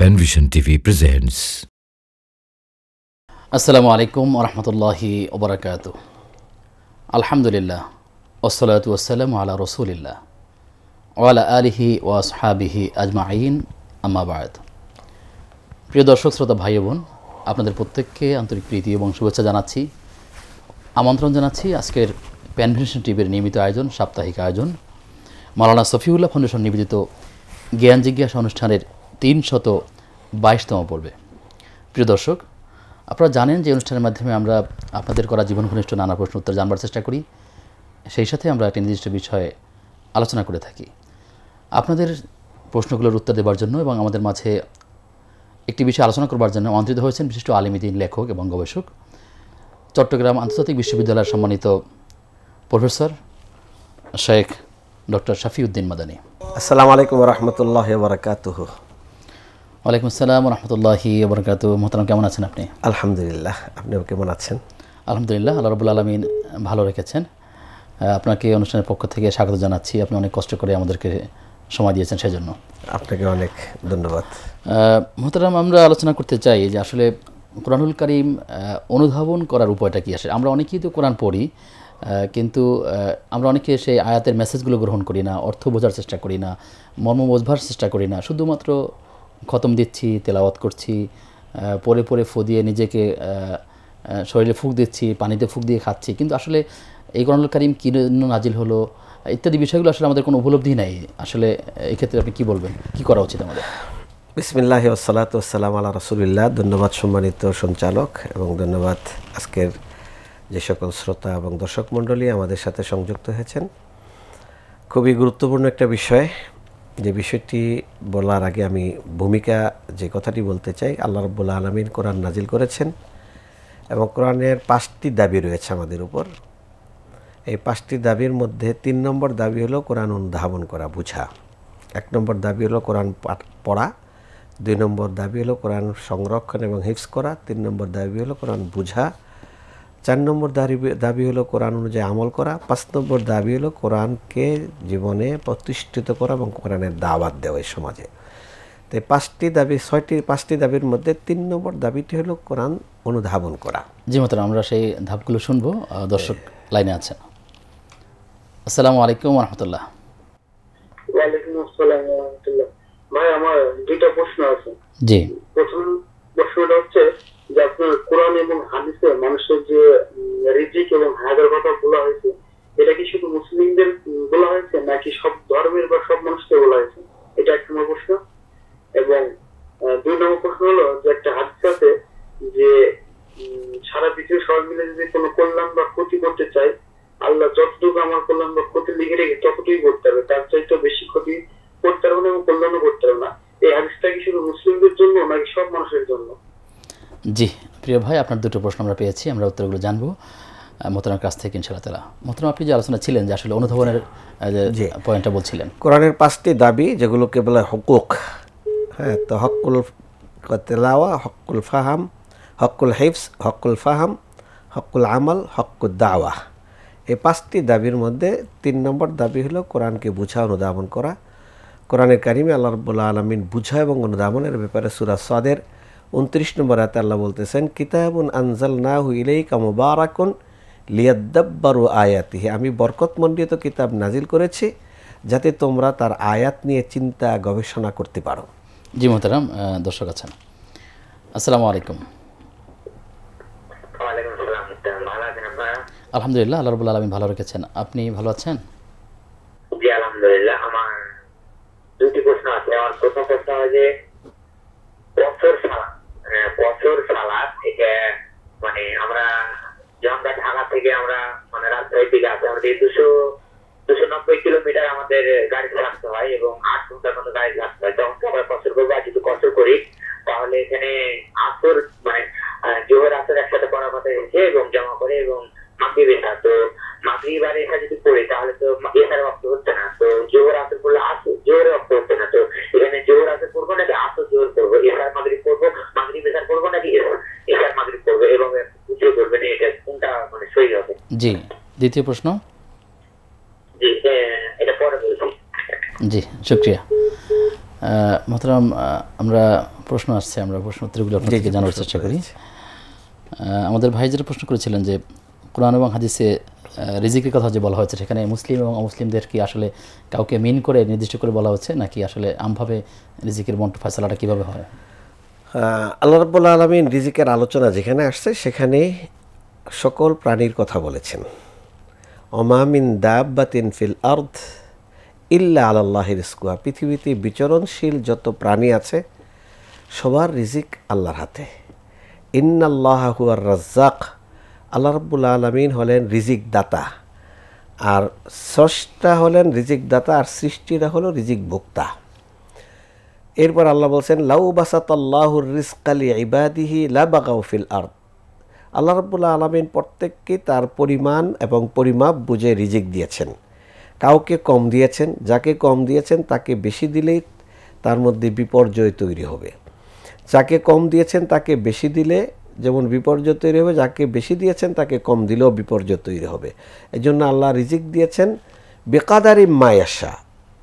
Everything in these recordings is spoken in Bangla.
প্যানভিশন টিভি প্রেজেন্টস আসসালামু আলাইকুম রহমতুল্লাহি ওবরাকাত আলহামদুলিল্লাহ ওসলাত ওসালাম আলা রসুলিল্লাহ ওয়ালা আলিহি ওয়াসহাবিহি আজমাইন আমাবায়দ প্রিয় দর্শক শ্রোতা ভাই বোন আপনাদের প্রত্যেককে আন্তরিক প্রীতি এবং শুভেচ্ছা জানাচ্ছি আমন্ত্রণ জানাচ্ছি আজকের প্যানভিশন টিভির নিয়মিত আয়োজন সাপ্তাহিক আয়োজন মালানা সফিউল্লাহ ফাউন্ডেশন নিবেদিত জ্ঞান জিজ্ঞাসা অনুষ্ঠানের তিনশত বাইশতম পর্বে প্রিয় দর্শক আপনারা জানেন যে অনুষ্ঠানের মাধ্যমে আমরা আপনাদের করা জীবন ঘনিষ্ঠ নানা প্রশ্ন উত্তর জানবার চেষ্টা করি সেই সাথে আমরা একটি নির্দিষ্ট বিষয়ে আলোচনা করে থাকি আপনাদের প্রশ্নগুলোর উত্তর দেবার জন্য এবং আমাদের মাঝে একটি বিষয়ে আলোচনা করবার জন্য আমন্ত্রিত হয়েছেন বিশিষ্ট আলিমিদিন লেখক এবং গবেষক চট্টগ্রাম আন্তর্জাতিক বিশ্ববিদ্যালয়ের সম্মানিত প্রফেসর শেখ ডক্টর শাফিউদ্দিন মাদানী আসসালামু আলাইকুম রহমতুল্লাহ বারকাতুহ ওয়ালাইকুম আসসালাম রহমতুল্লাহি বরকাত মোহতারাম কেমন আছেন আপনি আলহামদুলিল্লাহ আপনিও কেমন আছেন আলহামদুলিল্লাহ আল্লাহ রবুল্লা আলমিন ভালো রেখেছেন আপনাকে অনুষ্ঠানের পক্ষ থেকে স্বাগত জানাচ্ছি আপনি অনেক কষ্ট করে আমাদেরকে সময় দিয়েছেন সেজন্য আপনাকে অনেক ধন্যবাদ মোহতারাম আমরা আলোচনা করতে চাই যে আসলে কোরআনুল করিম অনুধাবন করার উপায়টা কী আসে আমরা অনেকেই তো কোরআন পড়ি কিন্তু আমরা অনেকে সেই আয়াতের মেসেজগুলো গ্রহণ করি না অর্থ বোঝার চেষ্টা করি না মর্ম বোঝবার চেষ্টা করি না শুধুমাত্র খতম দিচ্ছি তেলাওয়াত করছি পরে পরে ফদিয়ে নিজেকে শরীরে ফুক দিচ্ছি পানিতে ফুক দিয়ে খাচ্ছি কিন্তু আসলে এই করণুল কারিম কী নাজিল হলো ইত্যাদি বিষয়গুলো আসলে আমাদের কোনো উপলব্ধি নাই আসলে এক্ষেত্রে আপনি কি বলবেন কি করা উচিত আমাদের বিসমিল্লাহ ওসালাত ওসালাম আল্লাহ রসুলিল্লাহ ধন্যবাদ সম্মানিত সঞ্চালক এবং ধন্যবাদ আজকের যে সকল শ্রোতা এবং দর্শক মণ্ডলী আমাদের সাথে সংযুক্ত হয়েছেন খুবই গুরুত্বপূর্ণ একটা বিষয় যে বিষয়টি বলার আগে আমি ভূমিকা যে কথাটি বলতে চাই আল্লাহ রব্বুল আলমিন কোরআন নাজিল করেছেন এবং কোরআনের পাঁচটি দাবি রয়েছে আমাদের উপর এই পাঁচটি দাবির মধ্যে তিন নম্বর দাবি হলো কোরআন অনুধাবন করা বুঝা এক নম্বর দাবি হলো কোরআন পাঠ পড়া দুই নম্বর দাবি হলো কোরআন সংরক্ষণ এবং হিফস করা তিন নম্বর দাবি হলো কোরআন বুঝা চার নম্বর দাবি দাবি হলো কোরআন অনুযায়ী আমল করা পাঁচ নম্বর দাবি হলো কোরআনকে জীবনে প্রতিষ্ঠিত করা এবং কোরআনের দাওয়াত দেওয়া এই সমাজে তাই পাঁচটি দাবি ছয়টি পাঁচটি দাবির মধ্যে তিন নম্বর দাবিটি হলো কোরআন অনুধাবন করা জি মাত্র আমরা সেই ধাপগুলো শুনবো দর্শক লাইনে আছেন আসসালামু আলাইকুম রহমতুল্লাহ আমার দুইটা প্রশ্ন আছে জি প্রথম প্রশ্নটা হচ্ছে যাতে কোরআন এবং হাদিসে মানুষের যে রিজিক এবং হায়াতের কথা বলা হয়েছে এটা কি শুধু মুসলিমদের বলা হয়েছে নাকি সব ধর্মের বা সব মানুষকে বলা হয়েছে এটা এক নম্বর প্রশ্ন এবং দুই নম্বর প্রশ্ন হলো যে একটা হাদিস আছে যে সারা পৃথিবীর সবাই মিলে যদি কোনো কল্যাণ বা ক্ষতি করতে চাই আল্লাহ যতটুকু আমার কল্যাণ বা ক্ষতি লিখে রেখে ততটুকুই করতে হবে তার চাইতে বেশি ক্ষতি করতে পারবো না এবং কল্যাণও করতে পারবো না এই হাদিসটা কি শুধু মুসলিমদের জন্য নাকি সব মানুষের জন্য জি প্রিয় ভাই আপনার দুটো প্রশ্ন আমরা পেয়েছি আমরা উত্তরগুলো জানবো মতনার কাছ থেকে ইনশাল্লাহ তালা মতন আপনি যে আলোচনা ছিলেন যে আসলে অনুধাবনের যে পয়েন্টটা বলছিলেন কোরআনের পাঁচটি দাবি যেগুলো কেবল হকুক হ্যাঁ তো হকুল তেলাওয়া হকুল ফাহাম হকুল হেফস হকুল ফাহাম হকুল আমল হকুল দাওয়া এই পাঁচটি দাবির মধ্যে তিন নম্বর দাবি হলো কোরআনকে বুঝা অনুধাবন করা কোরআনের কারিমে আল্লাহ রবুল্লা আলমিন বুঝা এবং অনুধাবনের ব্যাপারে সুরাজ সাদের উনত্রিশ নম্বর আয়তে আল্লাহ বলতেছেন কিতাবুন আনজাল না হইলেই কামবারাকুন লিয়াদ্দাব্বারু আয়াতিহি আমি বরকতমণ্ডিত কিতাব নাজিল করেছি যাতে তোমরা তার আয়াত নিয়ে চিন্তা গবেষণা করতে পারো জি মোহতারাম দর্শক আছেন আসসালামু আলাইকুম আলহামদুলিল্লাহ আল্লাহ রবুল্লা আলমী ভালো রেখেছেন আপনি ভালো আছেন জি আলহামদুলিল্লাহ আমার দুটি প্রশ্ন আছে আমার প্রথম প্রশ্ন হয় যে বছর সালাদ থেকে মানে আমরা আমরা ঢাকা থেকে আমরা মানে রাজশাহীর দিকে আসি আমাদের দুশো দুশো নব্বই কিলোমিটার আমাদের গাড়ি থাকতে হয় এবং আট ঘন্টার মতো গাড়ি থাকতে হয় যখন আমরা কসর করবো আর যদি কসর করি তাহলে এখানে আসর মানে জোহর আসর একসাথে করার কথা এসেছে এবং জমা করে এবং মাগরিবের সাথে মাগরিব আর এটা যদি পড়ে তাহলে তো এখানে রক্ত হচ্ছে না তো জোর আসর পড়লে আসর জোর রক্ত হচ্ছে না তো এখানে জোর আসর করবো নাকি আসর জোর করবো এখানে মাগরিব করবো মাগরিব এসার করবো নাকি এসার মাগরিব করবো এভাবে করবে না এটা কোনটা মানে সই হবে জি দ্বিতীয় প্রশ্ন জি এটা পরে বলছি জি শুক্রিয়া মহতারাম আমরা প্রশ্ন আসছে আমরা প্রশ্ন উত্তরগুলো আপনাদেরকে জানার চেষ্টা করি আমাদের ভাই যেটা প্রশ্ন করেছিলেন যে কোরআন এবং হাদিসে রিজিকের কথা যে বলা হয়েছে সেখানে মুসলিম এবং অমুসলিমদের কি আসলে কাউকে মিন করে নির্দিষ্ট করে বলা হচ্ছে নাকি আসলে আমভাবে রিজিকের বন্ট ফয়সলাটা কীভাবে হয় আল্লাহ রাবুল্লা আলমিন রিজিকের আলোচনা যেখানে আসছে সেখানে সকল প্রাণীর কথা বলেছেন অমামিন বা ফিল আর্থ ইল্লা আল্লাহ রিস্কুয়া পৃথিবীতে বিচরণশীল যত প্রাণী আছে সবার রিজিক আল্লাহর হাতে ইন্নাল্লাহ হুয়ার রাজ্জাক আল্লাহ রব্বুল আলমিন হলেন রিজিক দাতা আর স্রষ্টা হলেন রিজিক দাতা আর সৃষ্টিরা হলো রিজিক ভোক্তা এরপর আল্লাহ বলছেন লাউ বাসাতাল্লাহুর রিসকালি ইবাদিহি লাবাগাউফিল আর্দ আল্লাহ রব্বুল্লা আলমিন প্রত্যেককে তার পরিমাণ এবং পরিমাপ বুঝে রিজিক দিয়েছেন কাউকে কম দিয়েছেন যাকে কম দিয়েছেন তাকে বেশি দিলেই তার মধ্যে বিপর্যয় তৈরি হবে যাকে কম দিয়েছেন তাকে বেশি দিলে যেমন বিপর্যয় তৈরি হবে যাকে বেশি দিয়েছেন তাকে কম দিলেও বিপর্যয় তৈরি হবে এই জন্য আল্লাহ রিজিক দিয়েছেন বেকাদারি মায়াসা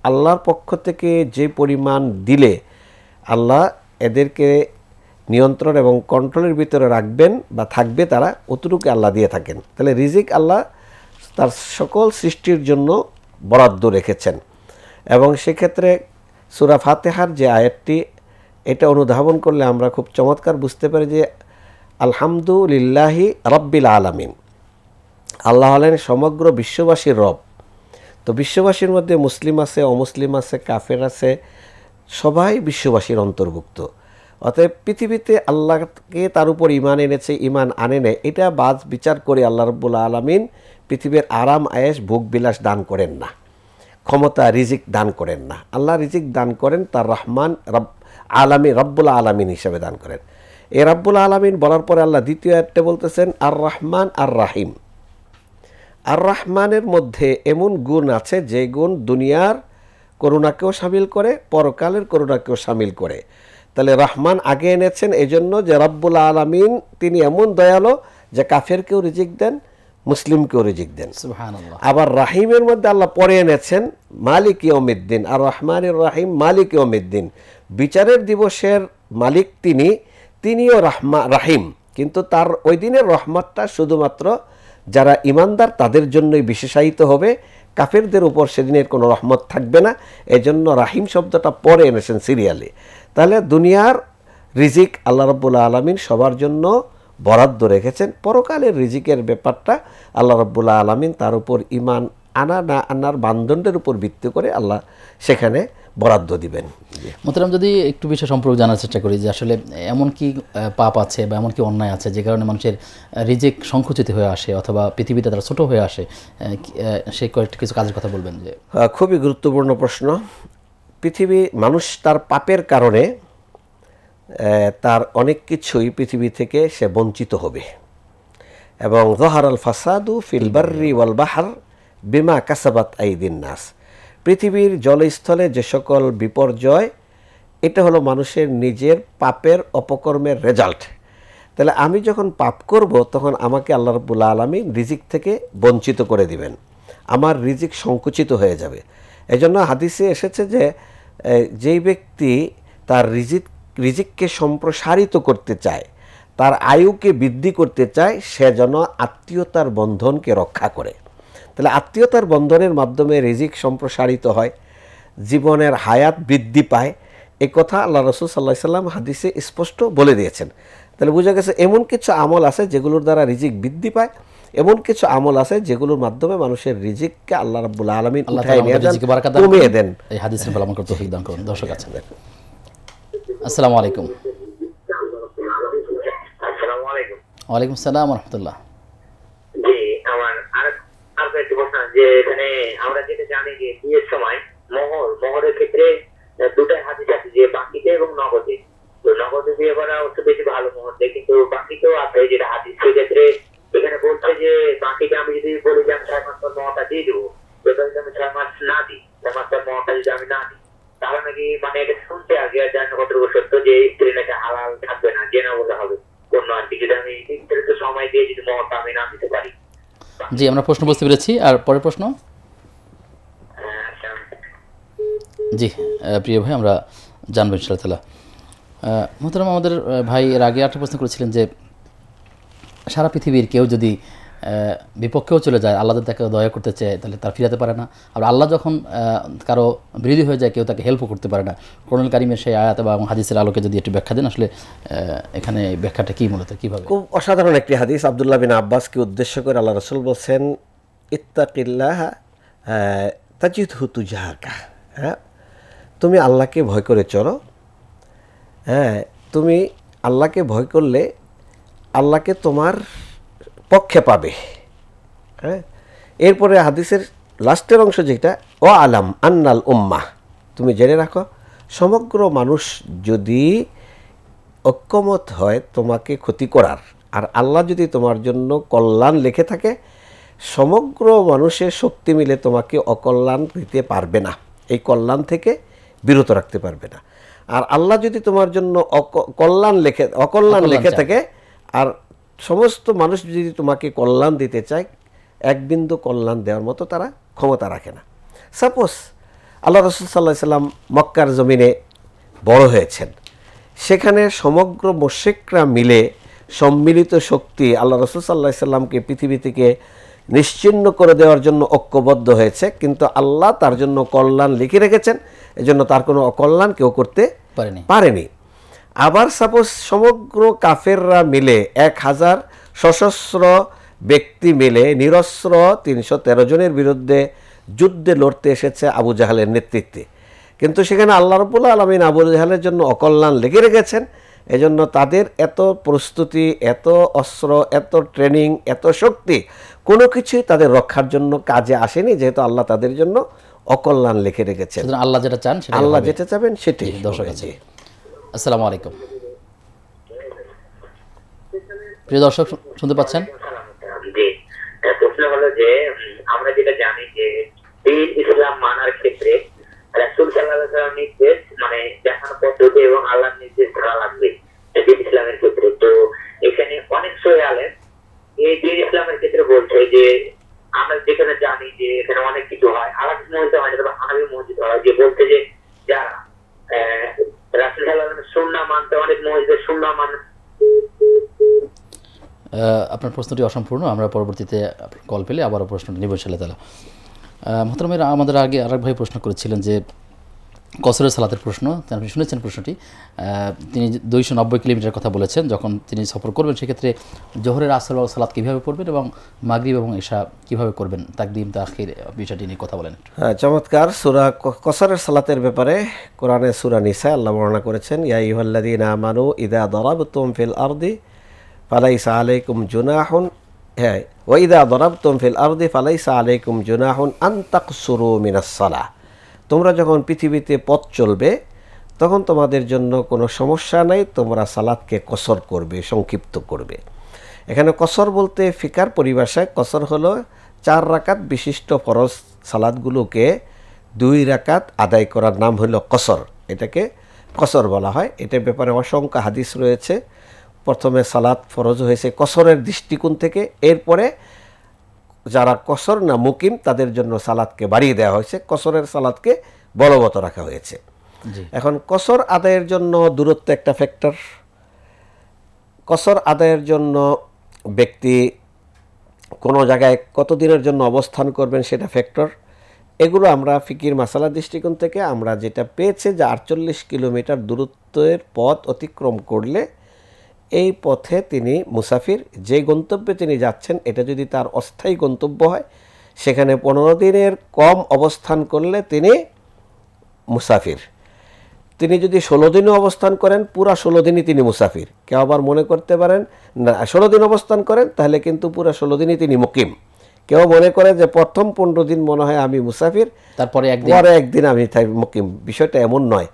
আল্লাহর পক্ষ থেকে যে পরিমাণ দিলে আল্লাহ এদেরকে নিয়ন্ত্রণ এবং কন্ট্রোলের ভিতরে রাখবেন বা থাকবে তারা অতটুকু আল্লাহ দিয়ে থাকেন তাহলে রিজিক আল্লাহ তার সকল সৃষ্টির জন্য বরাদ্দ রেখেছেন এবং সেক্ষেত্রে সুরা ফাতেহার যে আয়াতটি এটা অনুধাবন করলে আমরা খুব চমৎকার বুঝতে পারি যে আলহামদুলিল্লাহি রব্বিল আলামিন আল্লাহ হলেন সমগ্র বিশ্ববাসীর রব তো বিশ্ববাসীর মধ্যে মুসলিম আছে অমুসলিম আছে কাফের আছে সবাই বিশ্ববাসীর অন্তর্ভুক্ত অতএব পৃথিবীতে আল্লাহকে তার উপর ইমান এনেছে ইমান আনে নেয় এটা বাজ বিচার করে আল্লাহ রব্বুল আলমিন পৃথিবীর আরাম আয়েস ভোগবিলাস দান করেন না ক্ষমতা রিজিক দান করেন না আল্লাহ রিজিক দান করেন তার রহমান রব আলামী রব্বুল আলমিন হিসাবে দান করেন এ রাব্বুল আলমিন বলার পরে আল্লাহ দ্বিতীয় অ্যাডটে বলতেছেন আর রহমান আর রাহিম আর রহমানের মধ্যে এমন গুণ আছে যে গুণ দুনিয়ার করুণাকেও সামিল করে পরকালের করুণাকেও সামিল করে তাহলে রহমান আগে এনেছেন এজন্য যে রাব্বুল আলমিন তিনি এমন দয়ালো যে কাফেরকেও রিজিক দেন মুসলিমকেও রিজিক দেন আবার রাহিমের মধ্যে আল্লাহ পরে এনেছেন মালিক ইয়মিদ্দিন আর রহমানের রাহিম মালিক অমিদ্দিন বিচারের দিবসের মালিক তিনি তিনিও রাহমা রাহিম কিন্তু তার ওই দিনের রহমতটা শুধুমাত্র যারা ইমানদার তাদের জন্যই বিশেষায়িত হবে কাফেরদের উপর সেদিনের কোনো রহমত থাকবে না এজন্য রাহিম শব্দটা পরে এনেছেন সিরিয়ালে তাহলে দুনিয়ার রিজিক আল্লাহ রব্বুল আলমিন সবার জন্য বরাদ্দ রেখেছেন পরকালের রিজিকের ব্যাপারটা আল্লাহ রব্বুল্লা আলমিন তার উপর ইমান আনা না আনার মানদণ্ডের উপর ভিত্তি করে আল্লাহ সেখানে বরাদ্দ দিবেন মোতারাম যদি একটু বিষয় সম্পর্কে জানার চেষ্টা করি যে আসলে এমন কি পাপ আছে বা এমন কি অন্যায় আছে যে কারণে মানুষের রিজেক সংকুচিত হয়ে আসে অথবা পৃথিবীতে তারা ছোট হয়ে আসে সেই কয়েকটি কিছু কাজের কথা বলবেন যে খুবই গুরুত্বপূর্ণ প্রশ্ন পৃথিবী মানুষ তার পাপের কারণে তার অনেক কিছুই পৃথিবী থেকে সে বঞ্চিত হবে এবং জহার আল ফাসাদু ফিলবার্রি ওয়াল বাহার বিমা কাসাবাত দিন নাস পৃথিবীর জলস্থলে যে সকল বিপর্যয় এটা হলো মানুষের নিজের পাপের অপকর্মের রেজাল্ট তাহলে আমি যখন পাপ করব তখন আমাকে আল্লাহ রবুল্লা আলমী রিজিক থেকে বঞ্চিত করে দিবেন আমার রিজিক সংকুচিত হয়ে যাবে এজন্য হাদিসে এসেছে যে যেই ব্যক্তি তার রিজিক রিজিককে সম্প্রসারিত করতে চায় তার আয়ুকে বৃদ্ধি করতে চায় সে যেন আত্মীয়তার বন্ধনকে রক্ষা করে তাহলে আত্মীয়তার বন্ধনের মাধ্যমে রিজিক সম্প্রসারিত হয় জীবনের হায়াত বৃদ্ধি পায় এ কথা আল্লাহ রসুল সাল্লাহ সাল্লাম হাদিসে স্পষ্ট বলে দিয়েছেন তাহলে বোঝা গেছে এমন কিছু আমল আছে যেগুলোর দ্বারা রিজিক বৃদ্ধি পায় এমন কিছু আমল আছে যেগুলোর মাধ্যমে মানুষের রিজিককে আল্লাহ রাবুল আলমিন কমিয়ে দেন এই হাদিসের করতে দর্শক আছেন আসসালামু আলাইকুম ওয়ালাইকুম আসসালাম রহমতুল্লাহ আপনাকে আমরা যেটা জানি যে বিয়ের সময় মোহর মোহরের ক্ষেত্রে জি আমরা প্রশ্ন বুঝতে পেরেছি আর পরের প্রশ্ন জি প্রিয় ভাই আমরা জানবো ইনশাল্লাহ তালা মোহতারাম আমাদের ভাই এর আগে একটা প্রশ্ন করেছিলেন যে সারা পৃথিবীর কেউ যদি বিপক্ষেও চলে যায় আল্লাহ তাকে দয়া করতে চায় তাহলে তার ফিরাতে পারে না আর আল্লাহ যখন কারো বিরোধী হয়ে যায় কেউ তাকে হেল্পও করতে পারে না করোনাল কারিমের সেই আয়াত বা হাদিসের আলোকে যদি একটু ব্যাখ্যা দেন আসলে এখানে ব্যাখ্যাটা কী মূলত কীভাবে খুব অসাধারণ একটি হাদিস আবদুল্লাহ বিন আব্বাসকে উদ্দেশ্য করে আল্লাহ রসুল বলছেন ইত্তাকিল্লাহ তাজিদ হুতু জাহাকা হ্যাঁ তুমি আল্লাহকে ভয় করে চলো হ্যাঁ তুমি আল্লাহকে ভয় করলে আল্লাহকে তোমার পক্ষে পাবে হ্যাঁ এরপরে হাদিসের লাস্টের অংশ যেটা ও আলাম আন্নাল উম্মা তুমি জেনে রাখো সমগ্র মানুষ যদি ঐক্যমত হয় তোমাকে ক্ষতি করার আর আল্লাহ যদি তোমার জন্য কল্যাণ লেখে থাকে সমগ্র মানুষের শক্তি মিলে তোমাকে অকল্যাণ দিতে পারবে না এই কল্যাণ থেকে বিরত রাখতে পারবে না আর আল্লাহ যদি তোমার জন্য কল্যাণ লেখে অকল্যাণ লেখে থাকে আর সমস্ত মানুষ যদি তোমাকে কল্যাণ দিতে চায় এক বিন্দু কল্যাণ দেওয়ার মতো তারা ক্ষমতা রাখে না সাপোজ আল্লাহ রসুল সাল্লাহ সাল্লাম মক্কার জমিনে বড় হয়েছেন সেখানে সমগ্র মোশেকরা মিলে সম্মিলিত শক্তি আল্লাহ রসুল সাল্লাহ সাল্লামকে পৃথিবী থেকে নিশ্চিন্ন করে দেওয়ার জন্য ঐক্যবদ্ধ হয়েছে কিন্তু আল্লাহ তার জন্য কল্যাণ লিখে রেখেছেন এজন্য তার কোনো অকল্যাণ কেউ করতে পারেনি পারেনি আবার সাপোজ সমগ্র কাফেররা মিলে এক হাজার সশস্ত্র ব্যক্তি মিলে নিরস্ত্র তিনশো তেরো জনের বিরুদ্ধে যুদ্ধে লড়তে এসেছে আবু জাহালের নেতৃত্বে কিন্তু সেখানে আল্লাহ রবুল্লা আলমিন আবু জাহালের জন্য অকল্যাণ লেগে রেখেছেন এজন্য তাদের এত প্রস্তুতি এত অস্ত্র এত ট্রেনিং এত শক্তি কোনো কিছুই তাদের রক্ষার জন্য কাজে আসেনি যেহেতু আল্লাহ তাদের জন্য অকল্যাণ লিখে রেখেছেন আল্লাহ যেটা চান আল্লাহ যেটা চাবেন সেটি দর্শক আছে আসসালামু আলাইকুম প্রিয় দর্শক শুনতে পাচ্ছেন যে আমরা যেটা জানি যে দিন ইসলাম মানার ক্ষেত্রে রাসুল সাল্লাহ নির্দেশ মানে দেখানো পদ্ধতি এবং আল্লাহ নির্দেশ ধরা লাগবে দিন ইসলামের ক্ষেত্রে তো এখানে অনেক সই আলেন এই দিন ইসলামের ক্ষেত্রে বলছে যে আমরা যেখানে জানি যে এখানে অনেক কিছু হয় আলাদ মসজিদ হয় যেটা হানাবি মসজিদ হয় যে বলছে যে যারা রাসুল সাল্লাহ সুন্না মানতে অনেক মসজিদের সুন্না মান আপনার প্রশ্নটি অসম্পূর্ণ আমরা পরবর্তীতে কল পেলে আবারও প্রশ্নটি নিব ইনশাল্লাহ তালা মোহতরমের আমাদের আগে আরেক ভাই প্রশ্ন করেছিলেন যে কসরের সালাতের প্রশ্ন আপনি শুনেছেন প্রশ্নটি তিনি দুইশো নব্বই কিলোমিটার কথা বলেছেন যখন তিনি সফর করবেন সেক্ষেত্রে জোহরের আসল সালাত কীভাবে পড়বেন এবং মাগরিব এবং এশা কীভাবে করবেন তাকদিম তাখির বিষয়টি নিয়ে কথা বলেন হ্যাঁ চমৎকার সুরা কসরের সালাতের ব্যাপারে কোরআনে সুরা নিসা আল্লাহ বর্ণনা করেছেন ইয়া ইহল্লাদিন আমানু ইদা দরাবতম ফিল আরদি ফালাইসা আলাইকুম জুনাহন হ্যাঁ ওয়াইদা দরাবতুম ফিল আরদি ফালাইসা আলাইকুম জুনাহন আন্তাক সুরু মিনাসলা তোমরা যখন পৃথিবীতে পথ চলবে তখন তোমাদের জন্য কোনো সমস্যা নাই তোমরা সালাদকে কসর করবে সংক্ষিপ্ত করবে এখানে কসর বলতে ফিকার পরিভাষায় কসর হলো চার রাকাত বিশিষ্ট ফরজ সালাদগুলোকে দুই রাকাত আদায় করার নাম হলো কসর এটাকে কসর বলা হয় এটার ব্যাপারে অসংখ্য হাদিস রয়েছে প্রথমে সালাত ফরজ হয়েছে কসরের দৃষ্টিকোণ থেকে এরপরে যারা কসর না মুকিম তাদের জন্য সালাদকে বাড়িয়ে দেওয়া হয়েছে কসরের সালাদকে বলবৎ রাখা হয়েছে এখন কসর আদায়ের জন্য দূরত্ব একটা ফ্যাক্টর কসর আদায়ের জন্য ব্যক্তি কোনো জায়গায় কতদিনের জন্য অবস্থান করবেন সেটা ফ্যাক্টর এগুলো আমরা ফিকির মাসালা দৃষ্টিকোণ থেকে আমরা যেটা পেয়েছে যে আটচল্লিশ কিলোমিটার দূরত্বের পথ অতিক্রম করলে এই পথে তিনি মুসাফির যে গন্তব্যে তিনি যাচ্ছেন এটা যদি তার অস্থায়ী গন্তব্য হয় সেখানে পনেরো দিনের কম অবস্থান করলে তিনি মুসাফির তিনি যদি ষোলো দিনও অবস্থান করেন পুরা ষোলো দিনই তিনি মুসাফির কেউ আবার মনে করতে পারেন না ষোলো দিন অবস্থান করেন তাহলে কিন্তু পুরা ষোলো দিনই তিনি মুকিম কেউ মনে করে যে প্রথম পনেরো দিন মনে হয় আমি মুসাফির তারপরে একদিন পরে একদিন আমি মুকিম বিষয়টা এমন নয়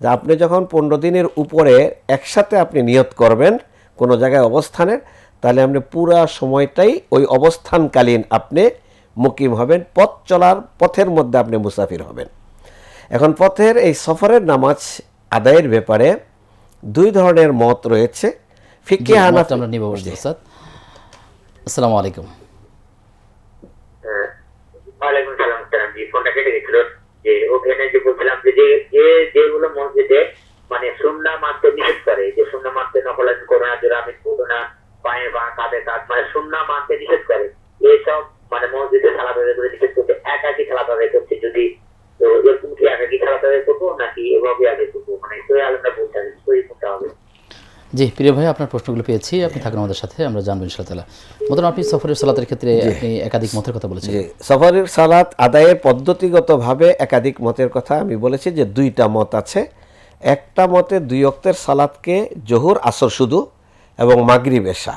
যে আপনি যখন পনেরো দিনের উপরে একসাথে আপনি নিয়ত করবেন কোনো জায়গায় অবস্থানের তাহলে আপনি পুরা সময়টাই ওই অবস্থানকালীন আপনি মুকিম হবেন পথ চলার পথের মধ্যে আপনি মুসাফির হবেন এখন পথের এই সফরের নামাজ আদায়ের ব্যাপারে দুই ধরনের মত রয়েছে ফিকে আনা আসসালামু আলাইকুম জি প্রিয় ভাই আপনার প্রশ্নগুলো পেয়েছি আপনি থাকেন আমাদের সাথে আমরা জানবো ইনশাআল্লাহ মতন আপনি সফরের সালাতের ক্ষেত্রে আপনি একাধিক মতের কথা বলেছেন সফরের সালাত আদায়ের পদ্ধতিগতভাবে একাধিক মতের কথা আমি বলেছি যে দুইটা মত আছে একটা মতে দুই অক্তের সালাতকে জহুর আসর শুধু এবং মাগরিব এশা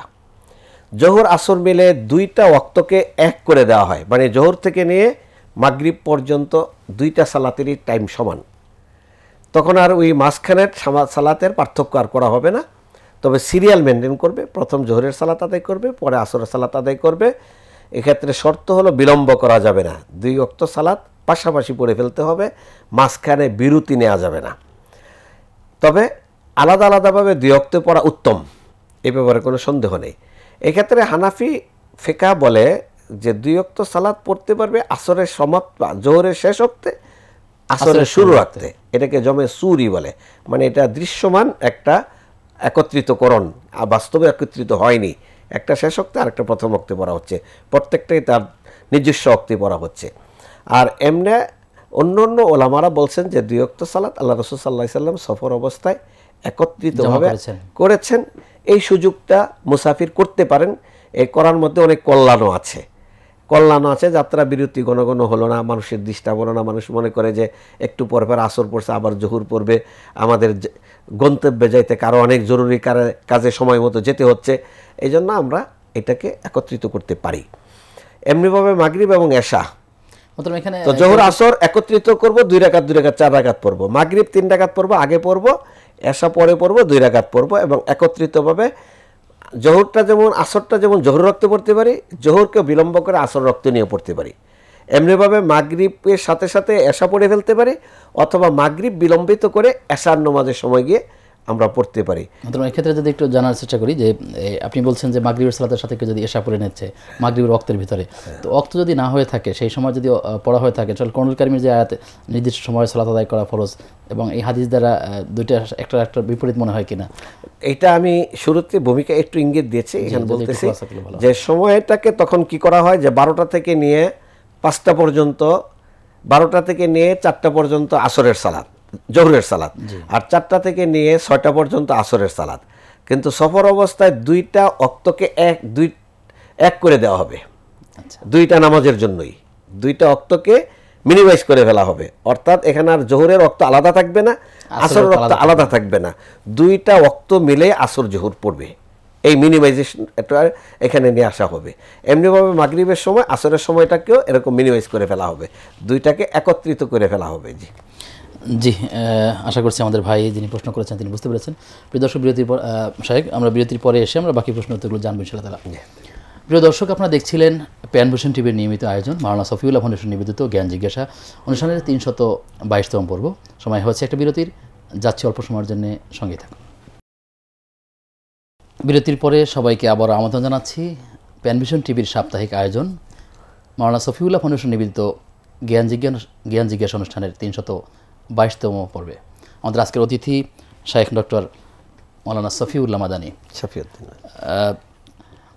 জহুর আসর মিলে দুইটা অক্তকে এক করে দেওয়া হয় মানে জহুর থেকে নিয়ে মাগরিব পর্যন্ত দুইটা সালাতেরই টাইম সমান তখন আর ওই মাঝখানের সালাতের পার্থক্য আর করা হবে না তবে সিরিয়াল মেনটেন করবে প্রথম জোহরের সালাত আদায় করবে পরে আসরের সালাত আদায় করবে এক্ষেত্রে শর্ত হলো বিলম্ব করা যাবে না দুই অক্ত সালাত পাশাপাশি পড়ে ফেলতে হবে মাঝখানে বিরতি নেওয়া যাবে না তবে আলাদা আলাদাভাবে দুই অক্তে পড়া উত্তম এ ব্যাপারে কোনো সন্দেহ নেই এক্ষেত্রে হানাফি ফেকা বলে যে দুই অক্ত সালাদ পড়তে পারবে আসরের সমাপ্ত জোহরের শেষ অক্তে আসরের শুরু রাখতে এটাকে জমে সুরি বলে মানে এটা দৃশ্যমান একটা একত্রিতকরণ বাস্তবে একত্রিত হয়নি একটা শেষ অক্তে আর একটা প্রথম অক্তে পড়া হচ্ছে প্রত্যেকটাই তার নিজস্ব অক্তে পড়া হচ্ছে আর এমনে অন্য অন্য ওলামারা বলছেন যে দুই অক্ত সালাত আল্লাহ রসুল সাল্লাহ সাল্লাম সফর অবস্থায় একত্রিতভাবে করেছেন এই সুযোগটা মুসাফির করতে পারেন এই করার মধ্যে অনেক কল্যাণও আছে কল্যাণও আছে যাত্রা বিরতি ঘন ঘন হলো না মানুষের দৃষ্টা না মানুষ মনে করে যে একটু পর পর আসর পড়ছে আবার জহুর পড়বে আমাদের গন্তব্যে যাইতে কারো অনেক জরুরি কাজে সময় মতো যেতে হচ্ছে এই জন্য আমরা এটাকে একত্রিত করতে পারি এমনিভাবে মাগরিব এবং এশা তো জোহর আসর একত্রিত করব দুই রাকাত দুই রাকাত চার রাকাত পড়বো মাগরিব তিন রাকাত পড়বো আগে পড়ব এশা পরে পড়ব দুই রাকাত পড়বো এবং একত্রিতভাবে জহরটা যেমন আসরটা যেমন জহর রক্ত পড়তে পারি জহরকে বিলম্ব করে আসর রক্ত নিয়ে পড়তে পারি এমনিভাবে মাগরীবের সাথে সাথে এশা পড়ে ফেলতে পারে অথবা মাগরীব বিলম্বিত করে এশার নমাজের সময় গিয়ে আমরা পড়তে পারি ক্ষেত্রে যদি একটু জানার চেষ্টা করি যে আপনি বলছেন যে মাগরীবের সালাতের সাথে কেউ যদি এশা পড়ে নিচ্ছে মাগরীবের রক্তের ভিতরে তো অক্ত যদি না হয়ে থাকে সেই সময় যদি পড়া হয়ে থাকে তাহলে কর্নুল কারিমের যে আয়াতে নির্দিষ্ট সময়ে সালাত আদায় করা ফরজ এবং এই হাদিস দ্বারা দুইটা একটা একটা বিপরীত মনে হয় কিনা এটা আমি শুরুতে ভূমিকা একটু ইঙ্গিত দিয়েছি এখানে বলতেছি যে সময়টাকে তখন কি করা হয় যে বারোটা থেকে নিয়ে পাঁচটা পর্যন্ত বারোটা থেকে নিয়ে চারটা পর্যন্ত আসরের সালাদ জহুরের সালাদ আর চারটা থেকে নিয়ে ছয়টা পর্যন্ত আসরের সালাদ কিন্তু সফর অবস্থায় দুইটা অক্তকে এক দুই এক করে দেওয়া হবে আচ্ছা। দুইটা নামাজের জন্যই দুইটা অক্তকে মিনিমাইজ করে ফেলা হবে অর্থাৎ এখানে আর জোহরের অক্ত আলাদা থাকবে না আসর অক্ত আলাদা থাকবে না দুইটা অক্ত মিলে আসর জোহর পড়বে এই একটা এখানে নিয়ে আসা হবে এমনিভাবে মাগরীবের সময় আসরের সময়টাকেও এরকম মিনিমাইজ করে ফেলা হবে দুইটাকে একত্রিত করে ফেলা হবে জি জি আশা করছি আমাদের ভাই যিনি প্রশ্ন করেছেন তিনি বুঝতে পেরেছেন প্রিয় দর্শক বিরতির পর সাহেব আমরা বিরতির পরে এসে আমরা বাকি প্রশ্ন উত্তরগুলো জানবো ইনশাল্লাহ তালা প্রিয় দর্শক আপনারা দেখছিলেন প্যানভূষণ টিভির নিয়মিত আয়োজন মারানা সফিউল্লাহ ফাউন্ডেশন নিবেদিত জ্ঞান জিজ্ঞাসা অনুষ্ঠানের তিনশত বাইশতম পর্ব সময় হয়েছে একটা বিরতির যাচ্ছে অল্প সময়ের জন্য সঙ্গে থাকুন বিরতির পরে সবাইকে আবার আমন্ত্রণ জানাচ্ছি প্যানভিশন টিভির সাপ্তাহিক আয়োজন মাওলানা সফিউল্লাহ ফাউন্ডেশন নিবেদিত জ্ঞান জিজ্ঞান জ্ঞান জিজ্ঞাসা অনুষ্ঠানের তিনশত বাইশতম পর্বে আমাদের আজকের অতিথি শাহেখ ডক্টর মৌলানা সফিউল্লাহ মাদানি সফিউদ্দিন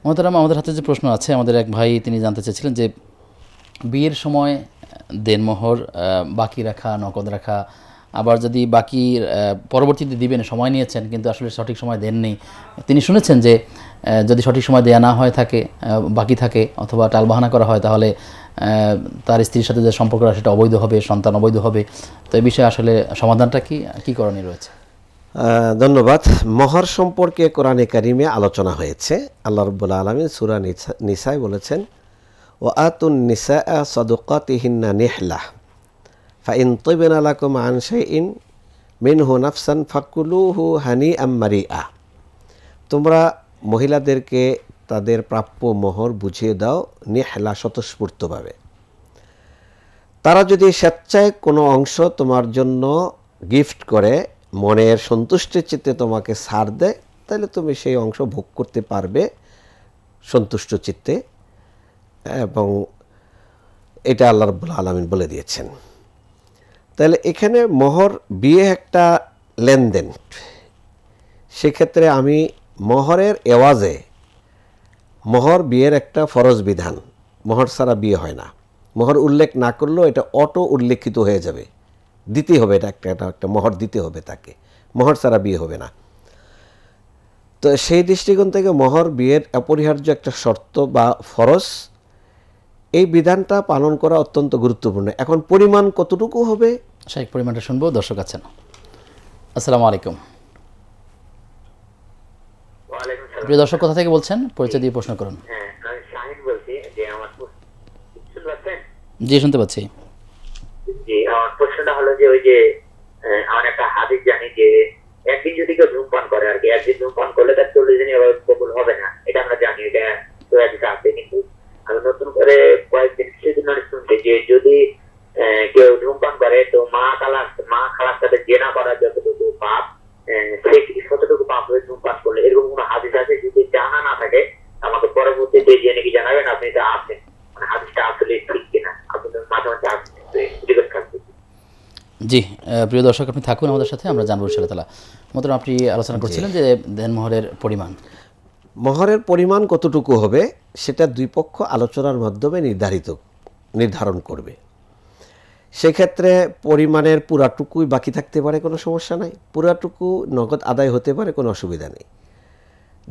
মহতারাম আমাদের হাতে যে প্রশ্ন আছে আমাদের এক ভাই তিনি জানতে চেয়েছিলেন যে বিয়ের সময় দেনমোহর বাকি রাখা নকদ রাখা আবার যদি বাকি পরবর্তীতে দিবেন সময় নিয়েছেন কিন্তু আসলে সঠিক সময় দেননি তিনি শুনেছেন যে যদি সঠিক সময় দেয়া না হয় থাকে বাকি থাকে অথবা টালবাহানা করা হয় তাহলে তার স্ত্রীর সাথে যে সম্পর্ক সেটা অবৈধ হবে সন্তান অবৈধ হবে তো এই বিষয়ে আসলে সমাধানটা কি কী করণীয় রয়েছে ধন্যবাদ মহর সম্পর্কে কোরআনে কারিমে আলোচনা হয়েছে আল্লাহ রব্বুল্লা আলমী সুরা নিসায় বলেছেন ও আতুন নিসা সদকাতিহিন্না নেহলাহ ফাইন তৈবেন আলাকুম আনশাই ইন মিনহু নাফসান ফাকুলুহু হানি আম্মারি আহ তোমরা মহিলাদেরকে তাদের প্রাপ্য মোহর বুঝিয়ে দাও নিহেলা স্বতঃস্ফূর্তভাবে তারা যদি স্বেচ্ছায় কোনো অংশ তোমার জন্য গিফট করে মনের সন্তুষ্টির চিত্তে তোমাকে সার দেয় তাহলে তুমি সেই অংশ ভোগ করতে পারবে সন্তুষ্ট চিত্তে এবং এটা আল্লাহ রবুল্লা আলমিন বলে দিয়েছেন তাহলে এখানে মোহর বিয়ে একটা লেনদেন সেক্ষেত্রে আমি মোহরের এওয়াজে মোহর বিয়ের একটা ফরজ বিধান মোহর ছাড়া বিয়ে হয় না মোহর উল্লেখ না করলেও এটা অটো উল্লেখিত হয়ে যাবে দিতে হবে এটা একটা এটা একটা মোহর দিতে হবে তাকে মোহর ছাড়া বিয়ে হবে না তো সেই দৃষ্টিকোণ থেকে মোহর বিয়ের অপরিহার্য একটা শর্ত বা ফরজ এই বিধানটা পালন করা অত্যন্ত গুরুত্বপূর্ণ এখন পরিমাণ কতটুকু হবে সেই পরিমাণটা শুনবো দর্শক আছেন আসসালামু আলাইকুম প্রিয় দর্শক কোথা থেকে বলছেন পরিচয় দিয়ে প্রশ্ন করুন হ্যাঁ, জি শুনতে পাচ্ছি জি আমার প্রশ্নটা হলো যে ওই যে আমার একটা হাদিস জানি যে একদিন যদি কেউ ধূমপান করে আর কি একদিন ধূমপান করলে তার চল্লিশ দিন হবে না এটা আমরা জানি এটা নতুন করে কয়েকদিন কিছুদিন আগে শুনছি যে যদি কেউ ধূমপান করে তো মা কালাস মা খালার সাথে জেনা করা যতটুকু পাপ সে কতটুকু পাপ হয়ে ধূমপান করলে এরকম কোনো হাদিস আছে যদি জানা না থাকে আমাকে পরবর্তীতে যে নাকি জানাবেন আপনি এটা আছেন মানে হাদিসটা আসলে ঠিক কিনা আপনি মাঝে মাঝে আসছেন জিজ্ঞেস থাকবেন জি প্রিয় দর্শক আপনি থাকুন আমাদের সাথে আমরা জানবো ইনশাআল্লাহ তালা মতন আপনি আলোচনা করছিলেন যে দেনমোহরের পরিমাণ মহরের পরিমাণ কতটুকু হবে সেটা দুই পক্ষ আলোচনার মাধ্যমে নির্ধারিত নির্ধারণ করবে সেক্ষেত্রে পরিমাণের পুরাটুকুই বাকি থাকতে পারে কোনো সমস্যা নাই পুরাটুকু নগদ আদায় হতে পারে কোনো অসুবিধা নেই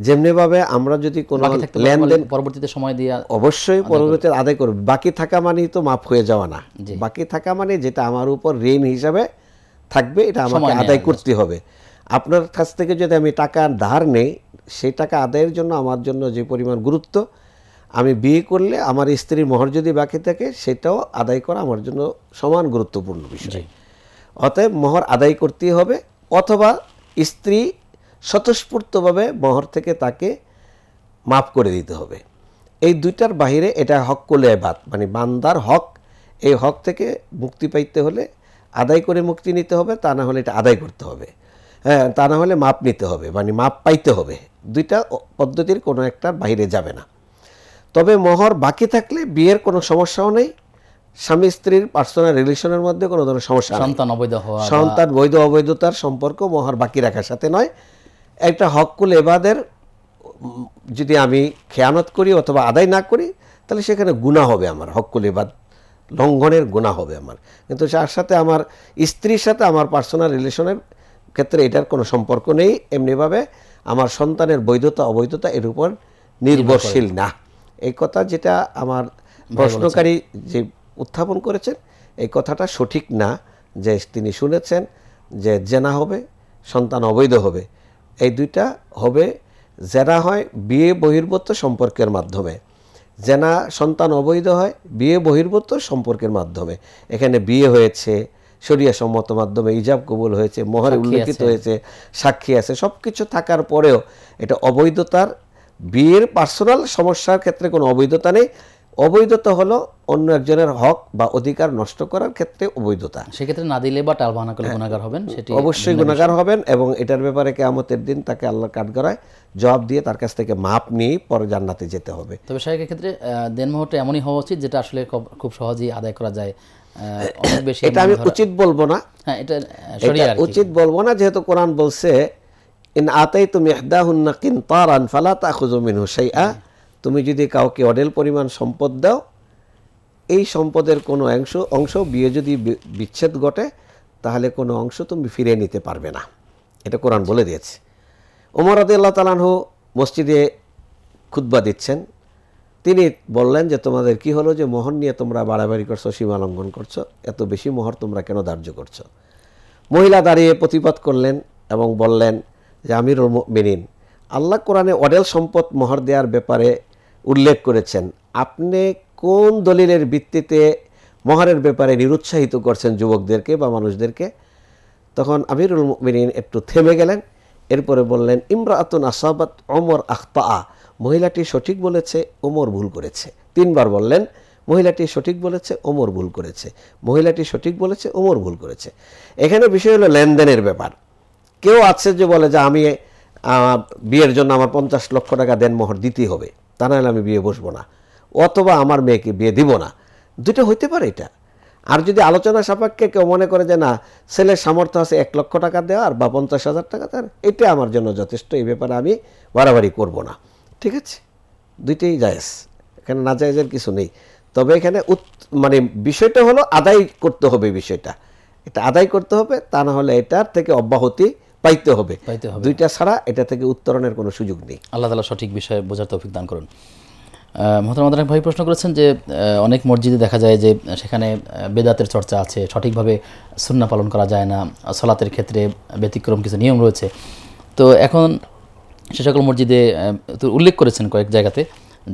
যেমনিভাবে আমরা যদি কোনো লেনদেন পরবর্তীতে সময় দিয়ে অবশ্যই পরবর্তীতে আদায় করবে বাকি থাকা মানেই তো মাফ হয়ে যাওয়া না বাকি থাকা মানে যেটা আমার উপর ঋণ হিসাবে থাকবে এটা আমাকে আদায় করতে হবে আপনার কাছ থেকে যদি আমি টাকা ধার নেই সেই টাকা আদায়ের জন্য আমার জন্য যে পরিমাণ গুরুত্ব আমি বিয়ে করলে আমার স্ত্রীর মোহর যদি বাকি থাকে সেটাও আদায় করা আমার জন্য সমান গুরুত্বপূর্ণ বিষয় অতএব মোহর আদায় করতেই হবে অথবা স্ত্রী স্বতঃস্ফূর্তভাবে মোহর থেকে তাকে মাফ করে দিতে হবে এই দুইটার বাহিরে এটা হক বাদ মানে বান্দার হক এই হক থেকে মুক্তি পাইতে হলে আদায় করে মুক্তি নিতে হবে তা না হলে এটা আদায় করতে হবে হ্যাঁ তা না হলে মাপ নিতে হবে মানে মাপ পাইতে হবে দুইটা পদ্ধতির কোনো একটা বাইরে যাবে না তবে মহর বাকি থাকলে বিয়ের কোনো সমস্যাও নেই স্বামী স্ত্রীর পার্সোনাল রিলেশনের মধ্যে কোনো ধরনের সমস্যা সন্তান অবৈধ সন্তান বৈধ অবৈধতার সম্পর্ক মহর বাকি রাখার সাথে নয় একটা হককুল এবাদের যদি আমি খেয়ানত করি অথবা আদায় না করি তাহলে সেখানে গুণা হবে আমার হককুল এবাদ লঙ্ঘনের গুণা হবে আমার কিন্তু তার সাথে আমার স্ত্রীর সাথে আমার পার্সোনাল রিলেশনের ক্ষেত্রে এটার কোনো সম্পর্ক নেই এমনিভাবে আমার সন্তানের বৈধতা অবৈধতা এর উপর নির্ভরশীল না এই কথা যেটা আমার প্রশ্নকারী যে উত্থাপন করেছেন এই কথাটা সঠিক না যে তিনি শুনেছেন যে জেনা হবে সন্তান অবৈধ হবে এই দুইটা হবে জেনা হয় বিয়ে বহির্ভূত সম্পর্কের মাধ্যমে জেনা সন্তান অবৈধ হয় বিয়ে বহির্ভূত সম্পর্কের মাধ্যমে এখানে বিয়ে হয়েছে শরিয়া সম্মত মাধ্যমে ইজাব কবুল হয়েছে মহারে উল্লেখিত হয়েছে সাক্ষী আছে সব কিছু থাকার পরেও এটা অবৈধতার বিয়ের পার্সোনাল সমস্যার ক্ষেত্রে কোনো অবৈধতা নেই অবৈধতা হলো অন্য একজনের হক বা অধিকার নষ্ট করার ক্ষেত্রে অবৈধতা সেক্ষেত্রে না দিলে বা টাল বানা করলে হ্যাঁ, গুণাগার হবেন সেটি অবশ্যই গুণাগার হবেন এবং এটার ব্যাপারে কেয়ামতের দিন তাকে আল্লাহ কাঠগড়ায় জবাব দিয়ে তার কাছ থেকে মাপ নিয়ে পরে জান্নাতে যেতে হবে তবে সাহেবের ক্ষেত্রে দেন মুহূর্তে এমনই হওয়া উচিত যেটা আসলে খুব সহজেই আদায় করা যায় এটা আমি উচিত বলবো না হ্যাঁ এটা উচিত বলবো না যেহেতু কোরআন বলছে ইন তুমি কিন তা তুমি যদি কাউকে অডেল পরিমাণ সম্পদ দাও এই সম্পদের কোনো অংশ অংশ বিয়ে যদি বিচ্ছেদ ঘটে তাহলে কোনো অংশ তুমি ফিরে নিতে পারবে না এটা কোরআন বলে দিয়েছে ওমর আদি আল্লাহ তালানহ মসজিদে খুদ্া দিচ্ছেন তিনি বললেন যে তোমাদের কি হলো যে মোহর নিয়ে তোমরা বাড়াবাড়ি করছো সীমা লঙ্ঘন করছো এত বেশি মোহর তোমরা কেন ধার্য করছো মহিলা দাঁড়িয়ে প্রতিবাদ করলেন এবং বললেন যে আমিরুল মিনিন আল্লাহ কোরআনে অডেল সম্পদ মোহর দেওয়ার ব্যাপারে উল্লেখ করেছেন আপনি কোন দলিলের ভিত্তিতে মহারের ব্যাপারে নিরুৎসাহিত করছেন যুবকদেরকে বা মানুষদেরকে তখন আমিরুল মিনিন একটু থেমে গেলেন এরপরে বললেন ইমরাতুন আসাবাত অমর আখতা মহিলাটি সঠিক বলেছে ওমর ভুল করেছে তিনবার বললেন মহিলাটি সঠিক বলেছে ওমর ভুল করেছে মহিলাটি সঠিক বলেছে ওমর ভুল করেছে এখানে বিষয় হলো লেনদেনের ব্যাপার কেউ আছে যে বলে যে আমি বিয়ের জন্য আমার পঞ্চাশ লক্ষ টাকা দেনমোহর দিতেই হবে তা নাহলে আমি বিয়ে বসবো না অথবা আমার মেয়েকে বিয়ে দিব না দুটো হইতে পারে এটা আর যদি আলোচনা সাপেক্ষে কেউ মনে করে যে না ছেলের সামর্থ্য আছে এক লক্ষ টাকা দেওয়ার বা পঞ্চাশ হাজার টাকা দেওয়ার এটা আমার জন্য যথেষ্ট এই ব্যাপারে আমি বাড়াবাড়ি করব না ঠিক আছে দুইটাই জায়েজ এখানে না জায়েজের কিছু নেই তবে এখানে মানে বিষয়টা হলো আদায় করতে হবে বিষয়টা এটা আদায় করতে হবে তা না হলে এটার থেকে অব্যাহতি পাইতে হবে দুইটা ছাড়া এটা থেকে উত্তরণের কোনো সুযোগ নেই আল্লাহ তালা সঠিক বিষয়ে বোঝার তৌফিক দান করুন মহতরম আদারাক ভাই প্রশ্ন করেছেন যে অনেক মসজিদে দেখা যায় যে সেখানে বেদাতের চর্চা আছে সঠিকভাবে সুন্না পালন করা যায় না সলাতের ক্ষেত্রে ব্যতিক্রম কিছু নিয়ম রয়েছে তো এখন সে সকল মসজিদে উল্লেখ করেছেন কয়েক জায়গাতে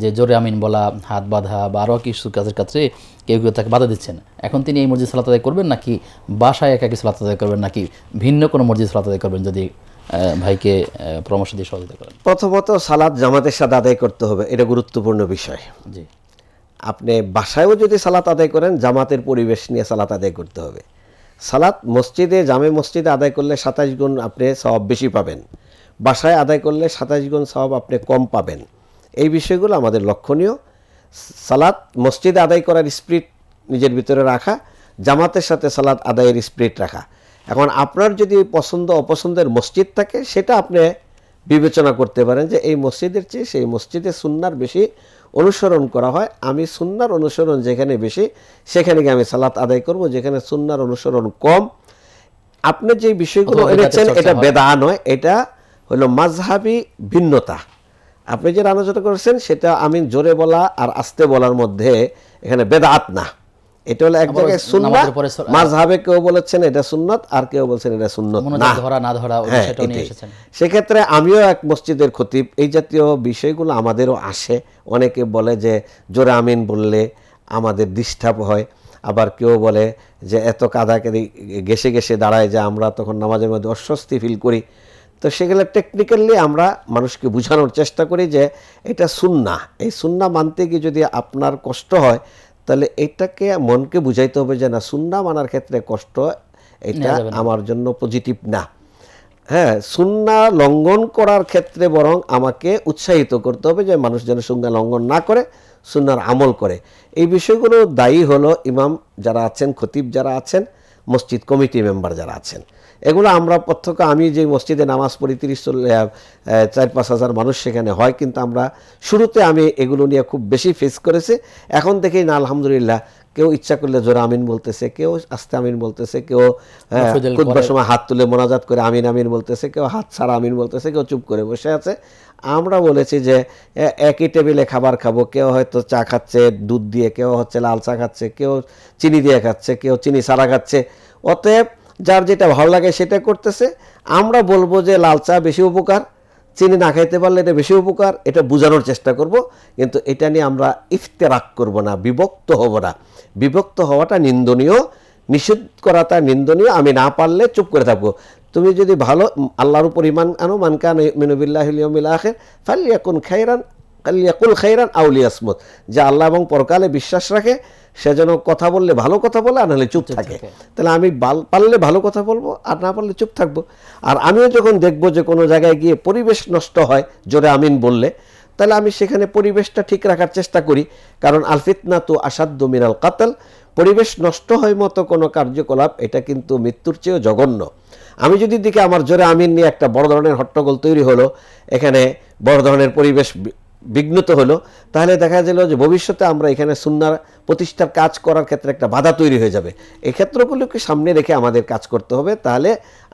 যে জোরে আমিন বলা হাত বাঁধা বা আরও কিছু কাজের কাছে কেউ কেউ তাকে বাধা দিচ্ছেন এখন তিনি এই মসজিদ সালাত আদায় করবেন নাকি বাসায় একা কিছু সালাত আদায় করবেন নাকি ভিন্ন কোনো মসজিদ সালাত আদায় করবেন যদি ভাইকে পরামর্শ দিয়ে সহযোগিতা করেন প্রথমত সালাদ জামাতের সাথে আদায় করতে হবে এটা গুরুত্বপূর্ণ বিষয় জি আপনি বাসায়ও যদি সালাত আদায় করেন জামাতের পরিবেশ নিয়ে সালাত আদায় করতে হবে সালাত মসজিদে জামে মসজিদে আদায় করলে সাতাশ গুণ আপনি সব বেশি পাবেন বাসায় আদায় করলে সাতাশ গুণ আপনি কম পাবেন এই বিষয়গুলো আমাদের লক্ষণীয় সালাত মসজিদে আদায় করার স্প্রিট নিজের ভিতরে রাখা জামাতের সাথে সালাত আদায়ের স্প্রিট রাখা এখন আপনার যদি পছন্দ অপছন্দের মসজিদ থাকে সেটা আপনি বিবেচনা করতে পারেন যে এই মসজিদের চেয়ে সেই মসজিদে সুন্নার বেশি অনুসরণ করা হয় আমি সুন্নার অনুসরণ যেখানে বেশি সেখানে গিয়ে আমি সালাত আদায় করব যেখানে সুন্নার অনুসরণ কম আপনি যে বিষয়গুলো এনেছেন এটা বেদা নয় এটা হলো মাঝহাবি ভিন্নতা আপনি যে আলোচনা করেছেন সেটা আমি জোরে বলা আর আস্তে বলার মধ্যে এখানে বেদাত না এটা হলো এক জায়গায় সুন্নাত মাঝহাবে কেউ বলেছেন এটা সুন্নত আর কেউ বলছেন এটা সুন্নত না ধরা না ধরা সেটা হ্যাঁ, নিয়ে এসেছেন সেক্ষেত্রে আমিও এক মসজিদের খতিব এই জাতীয় বিষয়গুলো আমাদেরও আসে অনেকে বলে যে জোরে আমিন বললে আমাদের ডিস্টার্ব হয় আবার কেউ বলে যে এত কাদা কেদি গেসে গেসে দাঁড়ায় যে আমরা তখন নামাজের মধ্যে অস্বস্তি ফিল করি তো সেগুলো টেকনিক্যালি আমরা মানুষকে বোঝানোর চেষ্টা করি যে এটা সুন্না এই সুন্না মানতে গিয়ে যদি আপনার কষ্ট হয় তাহলে এটাকে মনকে বুঝাইতে হবে যে না সুন্না মানার ক্ষেত্রে কষ্ট এটা আমার জন্য পজিটিভ না হ্যাঁ সুন্না লঙ্ঘন করার ক্ষেত্রে বরং আমাকে উৎসাহিত করতে হবে যে মানুষ যেন সুন্না লঙ্ঘন না করে সুন্নার আমল করে এই বিষয়গুলো দায়ী হলো ইমাম যারা আছেন খতিব যারা আছেন মসজিদ কমিটি মেম্বার যারা আছেন এগুলো আমরা প্রত্যক্ষ আমি যে মসজিদে নামাজ পড়ি তিরিশ চার পাঁচ হাজার মানুষ সেখানে হয় কিন্তু আমরা শুরুতে আমি এগুলো নিয়ে খুব বেশি ফেস করেছে এখন দেখেই না আলহামদুলিল্লাহ কেউ ইচ্ছা করলে জোরা আমিন বলতেছে কেউ আস্তে আমিন বলতেছে কেউ খুদবার সময় হাত তুলে মোনাজাত করে আমিন আমিন বলতেছে কেউ হাত ছাড়া আমিন বলতেছে কেউ চুপ করে বসে আছে আমরা বলেছি যে একই টেবিলে খাবার খাবো কেউ হয়তো চা খাচ্ছে দুধ দিয়ে কেউ হচ্ছে লাল চা খাচ্ছে কেউ চিনি দিয়ে খাচ্ছে কেউ চিনি সারা খাচ্ছে অতএব যার যেটা ভালো লাগে সেটা করতেছে আমরা বলবো যে লাল চা বেশি উপকার চিনি না খাইতে পারলে এটা বেশি উপকার এটা বোঝানোর চেষ্টা করব কিন্তু এটা নিয়ে আমরা ইফতেরাক করব না বিভক্ত হব না বিভক্ত হওয়াটা নিন্দনীয় নিষেধ করাটা নিন্দনীয় আমি না পারলে চুপ করে থাকবো তুমি যদি ভালো আল্লাহর উপর ইমান আনো মানকান মিনবিল্লাহমিল আখের ফালিয়াকুন খাইরান কালিয়াকুল খাইরান আউলিয়াসমত যা আল্লাহ এবং পরকালে বিশ্বাস রাখে সে যেন কথা বললে ভালো কথা বলে আর নাহলে চুপ থাকে তাহলে আমি পারলে ভালো কথা বলবো আর না পারলে চুপ থাকবো আর আমিও যখন দেখব যে কোনো জায়গায় গিয়ে পরিবেশ নষ্ট হয় জোরে আমিন বললে তাহলে আমি সেখানে পরিবেশটা ঠিক রাখার চেষ্টা করি কারণ আলফিতনা তো আসাদ মিনাল কাতাল পরিবেশ নষ্ট হয় মতো কোনো কার্যকলাপ এটা কিন্তু মৃত্যুর চেয়েও জঘন্য আমি যদি দিকে আমার জোরে আমিন নিয়ে একটা বড় ধরনের হট্টগোল তৈরি হলো এখানে বড় ধরনের পরিবেশ বিঘ্নত হলো তাহলে দেখা গেল যে ভবিষ্যতে আমরা এখানে সুন্নার প্রতিষ্ঠার কাজ করার ক্ষেত্রে একটা বাধা তৈরি হয়ে যাবে এক্ষেত্রগুলোকে সামনে রেখে আমাদের কাজ করতে হবে তাহলে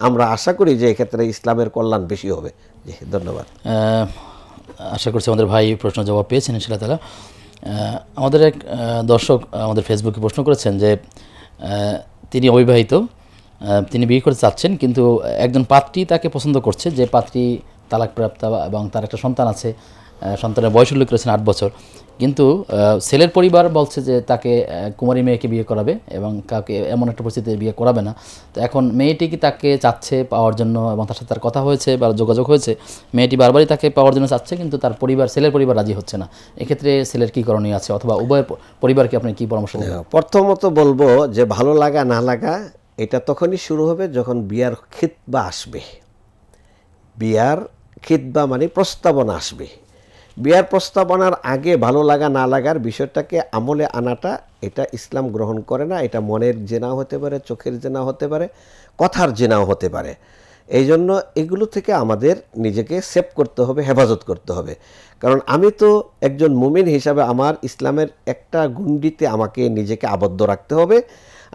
আমরা আশা করি যে এক্ষেত্রে ইসলামের কল্যাণ বেশি হবে ধন্যবাদ আশা করছি আমাদের ভাই প্রশ্ন জবাব পেয়েছেন ইনশাল্লাহ তালা আমাদের এক দর্শক আমাদের ফেসবুকে প্রশ্ন করেছেন যে তিনি অবিবাহিত তিনি বিয়ে করতে চাচ্ছেন কিন্তু একজন পাত্রী তাকে পছন্দ করছে যে পাত্রী তালাকপ্রাপ্ত এবং তার একটা সন্তান আছে সন্তানের বয়স উল্লেখ করেছেন আট বছর কিন্তু ছেলের পরিবার বলছে যে তাকে কুমারী মেয়েকে বিয়ে করাবে এবং কাউকে এমন একটা পরিস্থিতিতে বিয়ে করাবে না তো এখন মেয়েটি কি তাকে চাচ্ছে পাওয়ার জন্য এবং তার সাথে তার কথা হয়েছে বা যোগাযোগ হয়েছে মেয়েটি বারবারই তাকে পাওয়ার জন্য চাচ্ছে কিন্তু তার পরিবার ছেলের পরিবার রাজি হচ্ছে না এক্ষেত্রে ছেলের কী করণীয় আছে অথবা উভয়ের পরিবারকে আপনি কী পরামর্শ দেবেন হ্যাঁ, প্রথমত বলবো যে ভালো লাগা না লাগা এটা তখনই শুরু হবে যখন বিয়ার খিতবা আসবে বিয়ার খিতবা মানে প্রস্তাবনা আসবে বিয়ার প্রস্তাবনার আগে ভালো লাগা না লাগার বিষয়টাকে আমলে আনাটা এটা ইসলাম গ্রহণ করে না এটা মনের জেনাও হতে পারে চোখের জেনাও হতে পারে কথার জেনাও হতে পারে এই জন্য এগুলো থেকে আমাদের নিজেকে সেভ করতে হবে হেফাজত করতে হবে কারণ আমি তো একজন মুমিন হিসাবে আমার ইসলামের একটা গুন্ডিতে আমাকে নিজেকে আবদ্ধ রাখতে হবে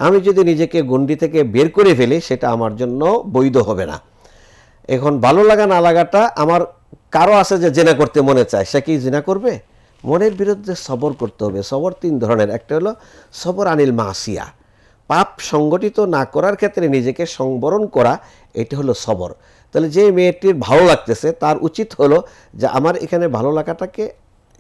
আমি যদি নিজেকে গুন্ডি থেকে বের করে ফেলি সেটা আমার জন্য বৈধ হবে না এখন ভালো লাগা না লাগাটা আমার কারো আছে যে জেনা করতে মনে চায় সে কি জেনা করবে মনের বিরুদ্ধে সবর করতে হবে সবর তিন ধরনের একটা হলো সবর আনিল মাসিয়া পাপ সংগঠিত না করার ক্ষেত্রে নিজেকে সংবরণ করা এটি হলো সবর তাহলে যে মেয়েটির ভালো লাগতেছে তার উচিত হলো যে আমার এখানে ভালো লাগাটাকে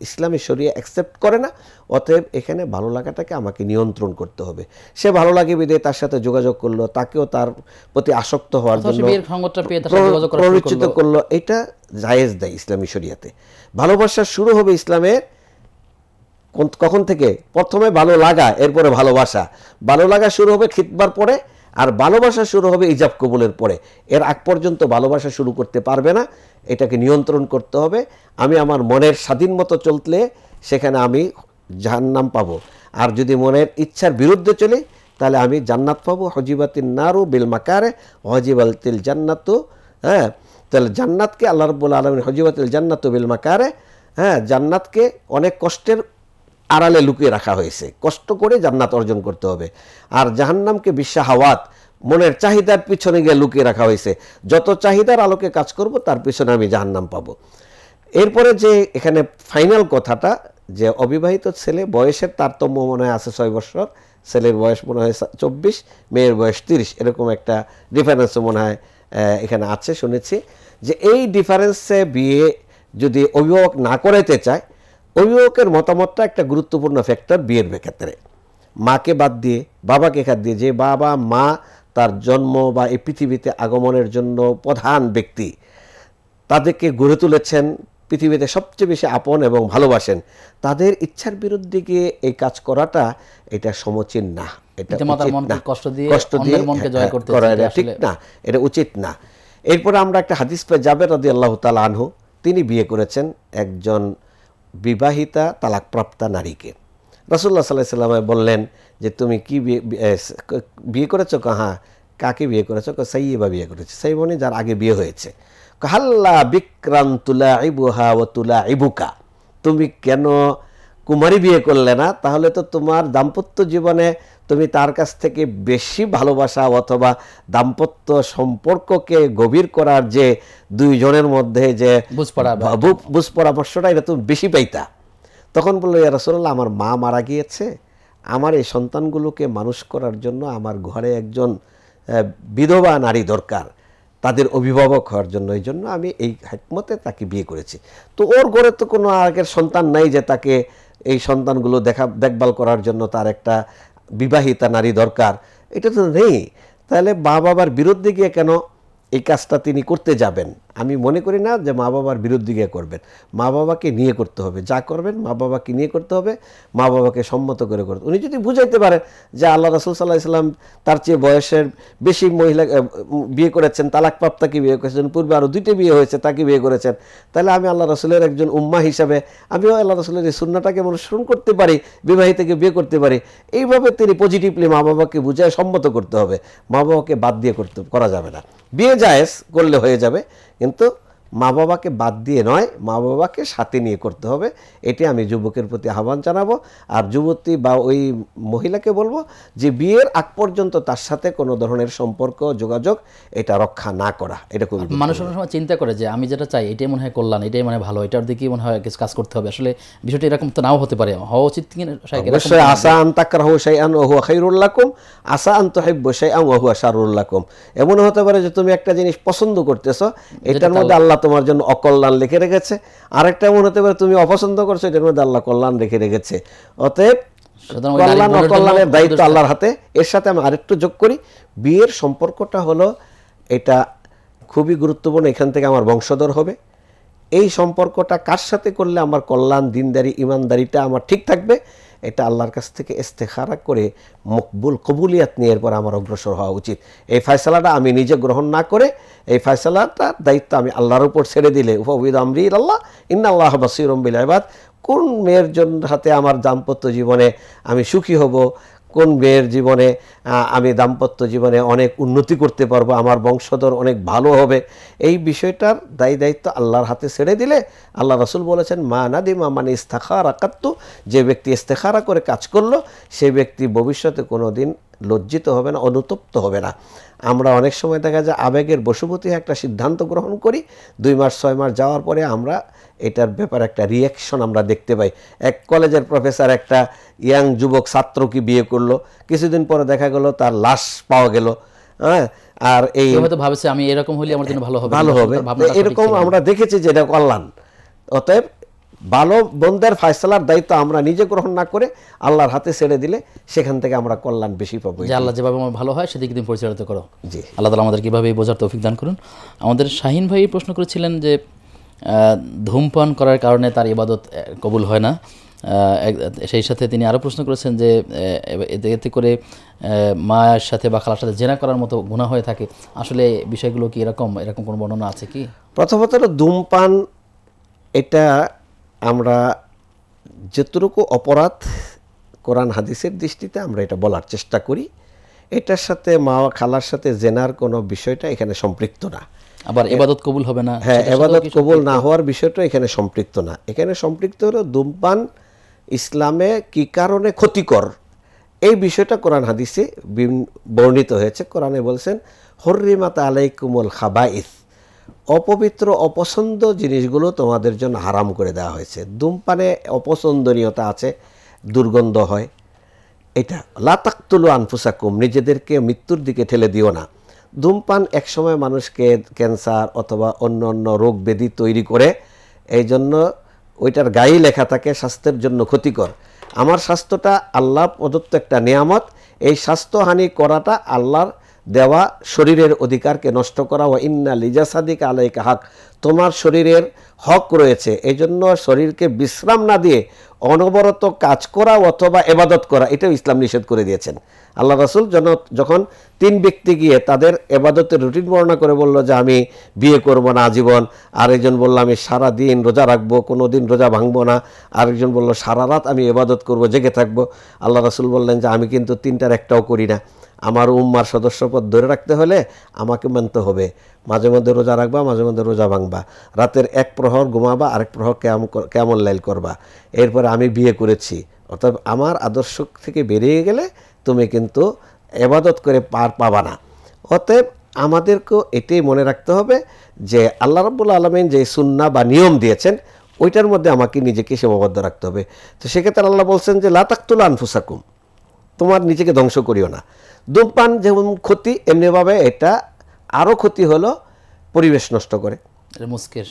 ইসলামী শরিয়া অ্যাকসেপ্ট করে না অতএব এখানে ভালো লাগাটাকে আমাকে নিয়ন্ত্রণ করতে হবে সে ভালো লাগে বিদে তার সাথে যোগাযোগ করলো তাকেও তার প্রতি আসক্ত হওয়ার জন্য প্ররোচিত করলো এটা জায়েজ দেয় ইসলামী শরিয়াতে ভালোবাসা শুরু হবে ইসলামের কখন থেকে প্রথমে ভালো লাগা এরপরে ভালোবাসা ভালো লাগা শুরু হবে খিতবার পরে আর ভালোবাসা শুরু হবে ইজাব কবুলের পরে এর আগ পর্যন্ত ভালোবাসা শুরু করতে পারবে না এটাকে নিয়ন্ত্রণ করতে হবে আমি আমার মনের স্বাধীন মতো চলতে সেখানে আমি জাহান্নাম পাবো আর যদি মনের ইচ্ছার বিরুদ্ধে চলে তাহলে আমি জান্নাত পাবো হজিবাতিন নারু বিল মাকারে হজিবাল তিল জান্নাত হ্যাঁ তাহলে জান্নাতকে আল্লাহ রব্বুল আলমিন হজিবাতিল জান্নাত বিল মাকারে হ্যাঁ জান্নাতকে অনেক কষ্টের আড়ালে লুকিয়ে রাখা হয়েছে কষ্ট করে জান্নাত অর্জন করতে হবে আর জাহান্নামকে বিশ্বাহাওয়াত মনের চাহিদার পিছনে গিয়ে লুকিয়ে রাখা হয়েছে যত চাহিদার আলোকে কাজ করব তার পিছনে আমি জাহান্নাম পাব এরপরে যে এখানে ফাইনাল কথাটা যে অবিবাহিত ছেলে বয়সের তারতম্য মনে হয় আছে ছয় বছর ছেলের বয়স মনে হয় চব্বিশ মেয়ের বয়স তিরিশ এরকম একটা ডিফারেন্সও মনে হয় এখানে আছে শুনেছি যে এই ডিফারেন্সে বিয়ে যদি অভিভাবক না করাইতে চায় অভিভাবকের মতামতটা একটা গুরুত্বপূর্ণ ফ্যাক্টর বিয়ের ক্ষেত্রে মাকে বাদ দিয়ে বাবাকে খাদ দিয়ে যে বাবা মা তার জন্ম বা এই পৃথিবীতে আগমনের জন্য প্রধান ব্যক্তি তাদেরকে গড়ে তুলেছেন পৃথিবীতে সবচেয়ে বেশি আপন এবং ভালোবাসেন তাদের ইচ্ছার বিরুদ্ধে গিয়ে এই কাজ করাটা এটা সমচীন হ্যাঁ, না এটা উচিত না এরপরে আমরা একটা হাদিস পেয়ে যাবে রাদি আল্লাহ তাল আনহু তিনি বিয়ে করেছেন একজন বিবাহিতা তালাকপ্রাপ্তা নারীকে রসুল্লাহ সাল্লাহ সাল্লামে বললেন যে তুমি কি বিয়ে করেছো কাহা হ্যাঁ। কাকে বিয়ে করেছো বা বিয়ে করেছে সাই মানে যার আগে বিয়ে হয়েছে হাল্লা বিক্রান্তুলা ইবুহা ও তুলা ইবুকা তুমি কেন কুমারী বিয়ে করলে না তাহলে তো তোমার দাম্পত্য জীবনে তুমি তার কাছ থেকে বেশি ভালোবাসা অথবা দাম্পত্য সম্পর্ককে গভীর করার যে দুইজনের মধ্যে যে বুঝ পরামর্শটা এটা তুমি বেশি পাইতা তখন বললো ইয়া আমার মা মারা গিয়েছে আমার এই সন্তানগুলোকে মানুষ করার জন্য আমার ঘরে একজন বিধবা নারী দরকার তাদের অভিভাবক হওয়ার জন্য এই জন্য আমি এই হ্যাকমতে তাকে বিয়ে করেছি তো ওর ঘরে তো কোনো আগের সন্তান নাই যে তাকে এই সন্তানগুলো দেখা দেখভাল করার জন্য তার একটা বিবাহিতা নারী দরকার এটা তো নেই তাহলে মা বাবার বিরুদ্ধে গিয়ে কেন এই কাজটা তিনি করতে যাবেন আমি মনে করি না যে মা বাবার বিরুদ্ধে গিয়ে করবেন মা বাবাকে নিয়ে করতে হবে যা করবেন মা বাবাকে নিয়ে করতে হবে মা বাবাকে সম্মত করে করতে উনি যদি বুঝাইতে পারেন যে আল্লাহ রাসুল সাল্লাহ ইসলাম তার চেয়ে বয়সের বেশি মহিলা বিয়ে করেছেন তাকে বিয়ে করেছেন পূর্বে আরও দুইটা বিয়ে হয়েছে তাকে বিয়ে করেছেন তাহলে আমি আল্লাহ রাসুলের একজন উম্মা হিসাবে আমিও আল্লাহ রাসুলের এই সুন্নাটাকে অনুসরণ করতে পারি বিবাহিতাকে বিয়ে করতে পারি এইভাবে তিনি পজিটিভলি মা বাবাকে বুঝায় সম্মত করতে হবে মা বাবাকে বাদ দিয়ে করতে করা যাবে না বিয়ে জায়েজ করলে হয়ে যাবে itu মা বাবাকে বাদ দিয়ে নয় মা বাবাকে সাথে নিয়ে করতে হবে এটি আমি যুবকের প্রতি আহ্বান জানাবো আর যুবতী বা ওই মহিলাকে বলবো যে বিয়ের আগ পর্যন্ত তার সাথে কোনো ধরনের সম্পর্ক যোগাযোগ এটা রক্ষা না করা এটা খুব মানুষ অনেক সময় চিন্তা করে যে আমি যেটা চাই এটাই মনে হয় কল্যাণ এটাই মনে হয় ভালো এটার দিকেই মনে হয় কিছু কাজ করতে হবে আসলে বিষয়টি এরকম তো নাও হতে পারে হওয়া উচিত কিনা অবশ্যই আসা আন তাকরা হো সাই আন ওহুয়া খাইরুল্লাকুম আশা আন হাইব্য সাই আম ওহুয়া সারুল্লাকুম এমন হতে পারে যে তুমি একটা জিনিস পছন্দ করতেছো এটার মধ্যে আল্লাহ তোমার জন্য অকল্যাণ লিখে রেখেছে আরেকটা মনে হতে পারে তুমি অপছন্দ করছো এটার মধ্যে আল্লাহ কল্যাণ রেখে রেখেছে অতএব কল্যাণ অকল্যাণের দায়িত্ব আল্লাহর হাতে এর সাথে আমি আরেকটু যোগ করি বিয়ের সম্পর্কটা হলো এটা খুবই গুরুত্বপূর্ণ এখান থেকে আমার বংশধর হবে এই সম্পর্কটা কার সাথে করলে আমার কল্যাণ দিনদারি ইমানদারিটা আমার ঠিক থাকবে এটা আল্লাহর কাছ থেকে ইস্তেখারা করে মকবুল কবুলিয়াত নিয়ে এরপর আমার অগ্রসর হওয়া উচিত এই ফয়সালাটা আমি নিজে গ্রহণ না করে এই ফয়সালাটার দায়িত্ব আমি আল্লাহর উপর ছেড়ে দিলে উফাউদ আমরি আল্লাহ ইন্না আল্লাহ বাসিরম্বিল আবাদ কোন মেয়ের জন্য হাতে আমার দাম্পত্য জীবনে আমি সুখী হব কোন মেয়ের জীবনে আমি দাম্পত্য জীবনে অনেক উন্নতি করতে পারবো আমার বংশধর অনেক ভালো হবে এই বিষয়টার দায়ী দায়িত্ব আল্লাহর হাতে ছেড়ে দিলে আল্লাহ রসুল বলেছেন মা নাদিমা মানে ইস্তেখার আকাত্তু যে ব্যক্তি ইস্তেখারা করে কাজ করলো সে ব্যক্তি ভবিষ্যতে কোনো দিন লজ্জিত হবে না অনুতপ্ত হবে না আমরা অনেক সময় দেখা যায় আবেগের বসুবতি একটা সিদ্ধান্ত গ্রহণ করি দুই মাস ছয় মাস যাওয়ার পরে আমরা এটার ব্যাপারে একটা রিয়াকশন আমরা দেখতে পাই এক কলেজের প্রফেসর একটা ইয়াং যুবক ছাত্রকে বিয়ে করলো কিছুদিন পরে দেখা গেল তার লাশ পাওয়া গেল হ্যাঁ আর এই হয়তো ভাবছে আমি এরকম হলে আমার জন্য ভালো হবে ভালো হবে এরকম আমরা দেখেছি যে এটা কল্যাণ অতএব ভালো বন্ধের ফায়সালার দায়িত্ব আমরা নিজে গ্রহণ না করে আল্লাহর হাতে ছেড়ে দিলে সেখান থেকে আমরা কল্যাণ বেশি পাবো যে আল্লাহ যেভাবে আমার ভালো হয় সেদিকে তুমি পরিচালিত করো জি আল্লাহ তালা আমাদের কীভাবে বোঝার তৌফিক দান করুন আমাদের শাহিন ভাই প্রশ্ন করেছিলেন যে ধূমপান করার কারণে তার ইবাদত কবুল হয় না সেই সাথে তিনি আরও প্রশ্ন করেছেন যে এতে করে মায়ের সাথে বা খালার সাথে জেনা করার মতো গুণা হয়ে থাকে আসলে বিষয়গুলো কি এরকম এরকম কোনো বর্ণনা আছে কি প্রথমত ধূমপান এটা আমরা যতটুকু অপরাধ কোরআন হাদিসের দৃষ্টিতে আমরা এটা বলার চেষ্টা করি এটার সাথে মা খালার সাথে জেনার কোনো বিষয়টা এখানে সম্পৃক্ত না আবার এবাদত কবুল হবে না হ্যাঁ এবাদত কবুল না হওয়ার বিষয়টা এখানে সম্পৃক্ত না এখানে সম্পৃক্ত হলো ধূমপান ইসলামে কি কারণে ক্ষতিকর এই বিষয়টা কোরআন হাদিসে বর্ণিত হয়েছে কোরআনে বলছেন হর্রিমাতা আলাইকুমুল খাবাইস অপবিত্র অপছন্দ জিনিসগুলো তোমাদের জন্য হারাম করে দেওয়া হয়েছে ধূমপানে অপছন্দনীয়তা আছে দুর্গন্ধ হয় এটা লাতাক্তুলু আনফুসাকুম নিজেদেরকে মৃত্যুর দিকে ঠেলে দিও না ধূমপান একসময় মানুষকে ক্যান্সার অথবা অন্য অন্য রোগ ব্যাধি তৈরি করে এই জন্য ওইটার গায়ে লেখা থাকে স্বাস্থ্যের জন্য ক্ষতিকর আমার স্বাস্থ্যটা আল্লাহ প্রদত্ত একটা নিয়ামত এই স্বাস্থ্যহানি করাটা আল্লাহর দেওয়া শরীরের অধিকারকে নষ্ট করা ও ইন্না লিজাসাদিক আলাইকা হাক তোমার শরীরের হক রয়েছে এই জন্য শরীরকে বিশ্রাম না দিয়ে অনবরত কাজ করা অথবা এবাদত করা এটাও ইসলাম নিষেধ করে দিয়েছেন আল্লাহ রাসুল যেন যখন তিন ব্যক্তি গিয়ে তাদের এবাদতের রুটিন বর্ণনা করে বলল যে আমি বিয়ে করব না আজীবন আরেকজন বলল আমি সারা দিন রোজা রাখবো কোনো দিন রোজা ভাঙবো না আরেকজন বলল সারা রাত আমি এবাদত করব জেগে থাকবো আল্লাহ রাসুল বললেন যে আমি কিন্তু তিনটার একটাও করি না আমার উম্মার সদস্যপদ ধরে রাখতে হলে আমাকে মানতে হবে মাঝে মধ্যে রোজা রাখবা মাঝে মধ্যে রোজা ভাঙবা রাতের এক প্রহর ঘুমাবা আরেক প্রহর কেম কেমন লাইল করবা এরপরে আমি বিয়ে করেছি অর্থাৎ আমার আদর্শ থেকে বেরিয়ে গেলে তুমি কিন্তু এবাদত করে পার পাবা না অতএব আমাদেরকেও এটাই মনে রাখতে হবে যে আল্লাহ রাবুল আলমেন যে সুন্না বা নিয়ম দিয়েছেন ওইটার মধ্যে আমাকে নিজেকে সীমাবদ্ধ রাখতে হবে তো সেক্ষেত্রে আল্লাহ বলছেন যে লাতাক্তুল আনফুসাকুম তোমার নিজেকে ধ্বংস করিও না ধূমপান যেমন ক্ষতি এমনিভাবে এটা আরও ক্ষতি হলো পরিবেশ নষ্ট করে মুস্কের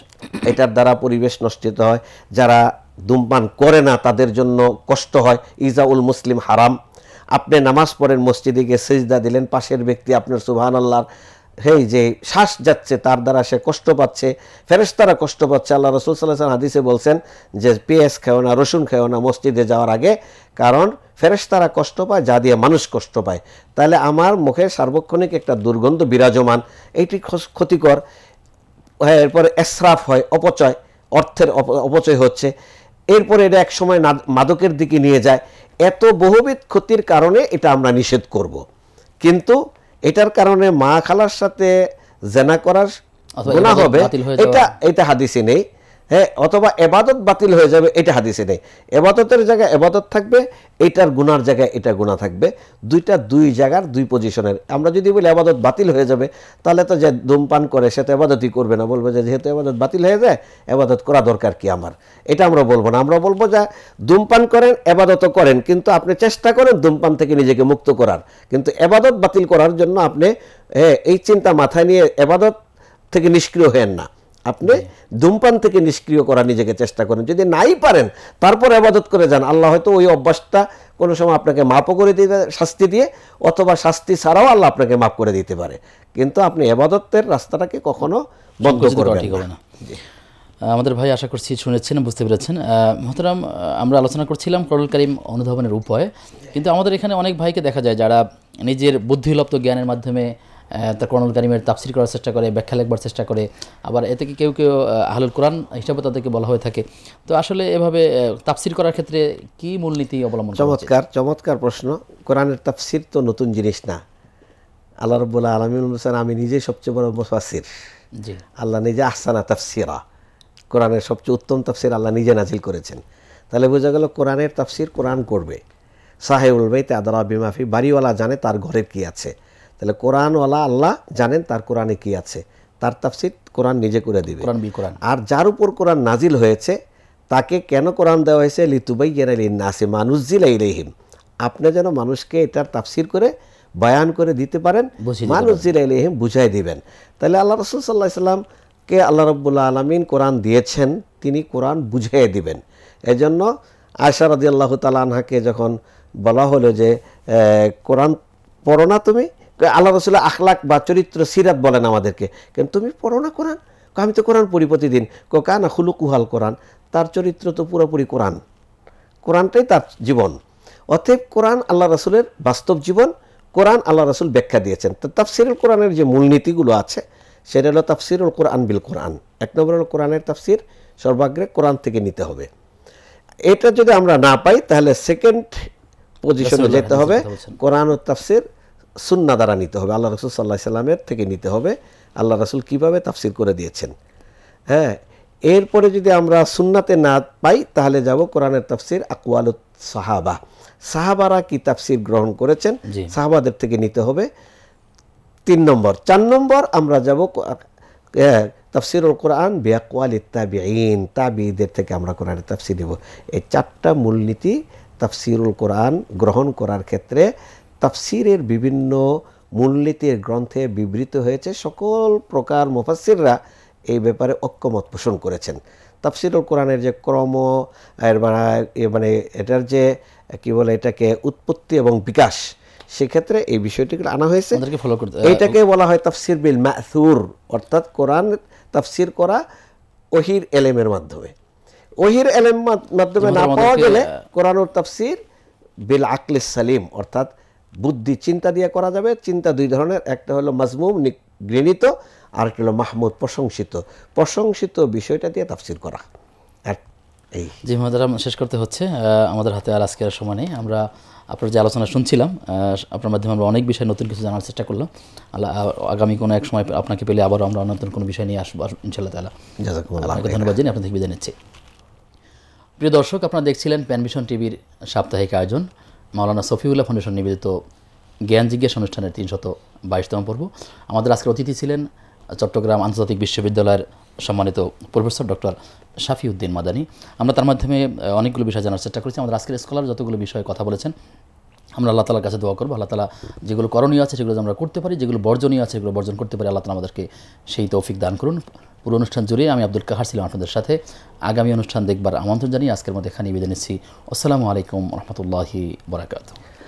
এটার দ্বারা পরিবেশ নষ্টিত হয় যারা ধূমপান করে না তাদের জন্য কষ্ট হয় ইজাউল মুসলিম হারাম আপনি নামাজ পড়েন মসজিদে গিয়ে সেজদা দিলেন পাশের ব্যক্তি আপনার সুবহান আল্লাহর হেই যে শ্বাস যাচ্ছে তার দ্বারা সে কষ্ট পাচ্ছে ফেরেস্তারা কষ্ট পাচ্ছে আল্লাহ রসুল সাল্লাহ হাদিসে বলছেন যে পেঁয়াজ খেও না রসুন খেও না মসজিদে যাওয়ার আগে কারণ ফেরেস্তারা কষ্ট পায় যা দিয়ে মানুষ কষ্ট পায় তাহলে আমার মুখে সার্বক্ষণিক একটা দুর্গন্ধ বিরাজমান এইটি ক্ষতিকর হ্যাঁ, এরপরে এসরাফ হয় অপচয় অর্থের অপচয় হচ্ছে এরপরে এটা এক সময় মাদকের দিকে নিয়ে যায় এত বহুবিধ ক্ষতির কারণে এটা আমরা নিষেধ করব কিন্তু এটার কারণে মা খালার সাথে জেনা করার গুণা হবে এটা এটা হাদিসে নেই হ্যাঁ অথবা এবাদত বাতিল হয়ে যাবে এটা হাদিসে নেই এবাদতের জায়গায় এবাদত থাকবে এটার গুনার জায়গায় এটা গুণা থাকবে দুইটা দুই জায়গার দুই পজিশনের আমরা যদি বলি আবাদত বাতিল হয়ে যাবে তাহলে তো যে ধূমপান করে সে তো আবাদতই করবে না বলবে যে যেহেতু আবাদত বাতিল হয়ে যায় আবাদত করা দরকার কি আমার এটা আমরা বলবো না আমরা বলবো যে ধূমপান করেন আবাদত করেন কিন্তু আপনি চেষ্টা করেন ধূমপান থেকে নিজেকে মুক্ত করার কিন্তু আবাদত বাতিল করার জন্য আপনি হ্যাঁ এই চিন্তা মাথায় নিয়ে আবাদত থেকে নিষ্ক্রিয় হেন না আপনি ধূমপান থেকে নিষ্ক্রিয় করা নিজেকে চেষ্টা করেন যদি নাই পারেন তারপর আবাদত করে যান আল্লাহ হয়তো ওই অভ্যাসটা কোনো সময় আপনাকে মাপও করে দিতে শাস্তি দিয়ে অথবা শাস্তি ছাড়াও আল্লাহ আপনাকে মাপ করে দিতে পারে কিন্তু আপনি আবাদতের রাস্তাটাকে কখনো বন্ধ করবেন না আমাদের ভাই আশা করছি শুনেছেন বুঝতে পেরেছেন মহতরাম আমরা আলোচনা করছিলাম করল অনুধাবনের উপায় কিন্তু আমাদের এখানে অনেক ভাইকে দেখা যায় যারা নিজের বুদ্ধিলপ্ত জ্ঞানের মাধ্যমে তার কোরআনুল কারিমের তাফসির করার চেষ্টা করে ব্যাখ্যা লেখবার চেষ্টা করে আবার এ থেকে কেউ কেউ আহলুল কোরআন হিসাবে তাদেরকে বলা হয়ে থাকে তো আসলে এভাবে তাফসির করার ক্ষেত্রে কি মূলনীতি অবলম্বন চমৎকার চমৎকার প্রশ্ন কোরআনের তাফসির তো নতুন জিনিস না আল্লাহ রব্বুল্লাহ আলমিন হোসেন আমি নিজে সবচেয়ে বড় মুফাসির জি আল্লাহ নিজে আহসানা তাফসিরা কোরআনের সবচেয়ে উত্তম তাফসির আল্লাহ নিজে নাজিল করেছেন তাহলে বোঝা গেল কোরআনের তাফসির কোরআন করবে সাহেব তে আদারা বিমাফি বাড়িওয়ালা জানে তার ঘরের কি আছে তাহলে কোরআনওয়ালা আল্লাহ জানেন তার কোরআনে কি আছে তার তাফসির কোরআন নিজে করে দিবে আর যার উপর কোরআন নাজিল হয়েছে তাকে কেন কোরআন দেওয়া হয়েছে লিতুবাই জেনালিন নাসে মানুষ জিলাই রেহিম আপনি যেন মানুষকে এটার তাফসির করে বায়ান করে দিতে পারেন মানুষ জিলাই রেহিম বুঝাই দিবেন তাহলে আল্লাহ রসুল সাল্লাহ সাল্লামকে আল্লাহ রব্বুল্লা আলমিন কোরআন দিয়েছেন তিনি কোরআন বুঝাই দিবেন এজন্য জন্য রাজি আল্লাহ তালা আনহাকে যখন বলা হলো যে কোরআন পড়ো না তুমি আল্লাহ রসুল্লাহ আখলাক বা চরিত্র সিরাত বলেন আমাদেরকে কিন্তু তুমি পড়ো না কোরআন আমি তো কোরআন পড়ি প্রতিদিন কোকা না হুলু কুহাল কোরআন তার চরিত্র তো পুরোপুরি কোরআন কোরআনটাই তার জীবন অতএব কোরআন আল্লাহ রসুলের বাস্তব জীবন কোরআন আল্লাহ রসুল ব্যাখ্যা দিয়েছেন তো তাফসিরুল কোরআনের যে মূলনীতিগুলো আছে সেটা হলো তাফসিরুল কোরআন বিল কোরআন এক নম্বর হলো কোরআনের তাফসির সর্বাগ্রে কোরআন থেকে নিতে হবে এটা যদি আমরা না পাই তাহলে সেকেন্ড পজিশনে যেতে হবে কোরআন ও তাফসির সুন্না দ্বারা নিতে হবে আল্লাহ রসুল সাল্লাহ সাল্লামের থেকে নিতে হবে আল্লাহ রসুল কীভাবে তাফসির করে দিয়েছেন হ্যাঁ এরপরে যদি আমরা সুন্নাতে না পাই তাহলে যাব কোরআনের তাফসির আকুয়াল সাহাবা সাহাবারা কি তাফসির গ্রহণ করেছেন সাহাবাদের থেকে নিতে হবে তিন নম্বর চার নম্বর আমরা যাব তাফসিরুল কোরআন ইত্যাবি ইন তাবিদের থেকে আমরা কোরআনের তাফসির দেব এই চারটা মূলনীতি তাফসিরুল কোরআন গ্রহণ করার ক্ষেত্রে তাফসিরের বিভিন্ন মূলনীতির গ্রন্থে বিবৃত হয়েছে সকল প্রকার মুফাসিররা এই ব্যাপারে ঐক্যমত পোষণ করেছেন তাফসিরুল কোরআনের যে ক্রম এর মানে, মানে এটার যে কি বলে এটাকে উৎপত্তি এবং বিকাশ সেক্ষেত্রে এই বিষয়টিকে আনা হয়েছে এটাকে বলা হয় তাফসির বিল ম্যাথুর অর্থাৎ কোরআন তাফসির করা ওহির এলেমের মাধ্যমে ওহির এলেম মাধ্যমে না পাওয়া গেলে কোরআনুর তাফসির বিল আকলিস সালিম অর্থাৎ বুদ্ধি চিন্তা দিয়ে করা যাবে চিন্তা দুই ধরনের একটা হলো মাজমুম গৃহীত আরেকটা হলো মাহমুদ প্রশংসিত প্রশংসিত বিষয়টা দিয়ে তাফসির করা এই জি মহাদারাম শেষ করতে হচ্ছে আমাদের হাতে আর আজকের সময় নেই আমরা আপনার যে আলোচনা শুনছিলাম আপনার মাধ্যমে আমরা অনেক বিষয় নতুন কিছু জানার চেষ্টা করলাম আল্লাহ আগামী কোনো এক সময় আপনাকে পেলে আবারও আমরা নতুন কোনো বিষয় নিয়ে আসবো ইনশাল্লাহ তালা আপনাকে ধন্যবাদ জানি আপনাদের বিদায় নিচ্ছি প্রিয় দর্শক আপনারা দেখছিলেন প্যানভিশন টিভির সাপ্তাহিক আয়োজন মাওলানা সফিউল্লাহ ফাউন্ডেশন নিবেদিত জ্ঞান জিজ্ঞাসা অনুষ্ঠানের তিনশত বাইশতম পর্ব আমাদের আজকের অতিথি ছিলেন চট্টগ্রাম আন্তর্জাতিক বিশ্ববিদ্যালয়ের সম্মানিত professor doctor Shafiuddin Madani আমরা তার মাধ্যমে অনেকগুলো বিষয় জানার চেষ্টা করেছি আমাদের আজকের স্কলার যতগুলো বিষয়ে কথা বলেছেন আমরা আল্লাহ তালার কাছে দোয়া করবো আল্লাহ তালা যেগুলো করণীয় আছে সেগুলো আমরা করতে পারি যেগুলো বর্জনীয় আছে সেগুলো বর্জন করতে পারি আল্লাহ তালা আমাদেরকে সেই তৌফিক দান করুন পুরো অনুষ্ঠান জুড়ে আমি আব্দুল কাহার ছিলাম আপনাদের সাথে আগামী অনুষ্ঠান দেখবার আমন্ত্রণ জানিয়ে আজকের মধ্যে এখানে বিদায় নিচ্ছি আসসালামু আলাইকুম রহমতুল্লাহি বরাকাত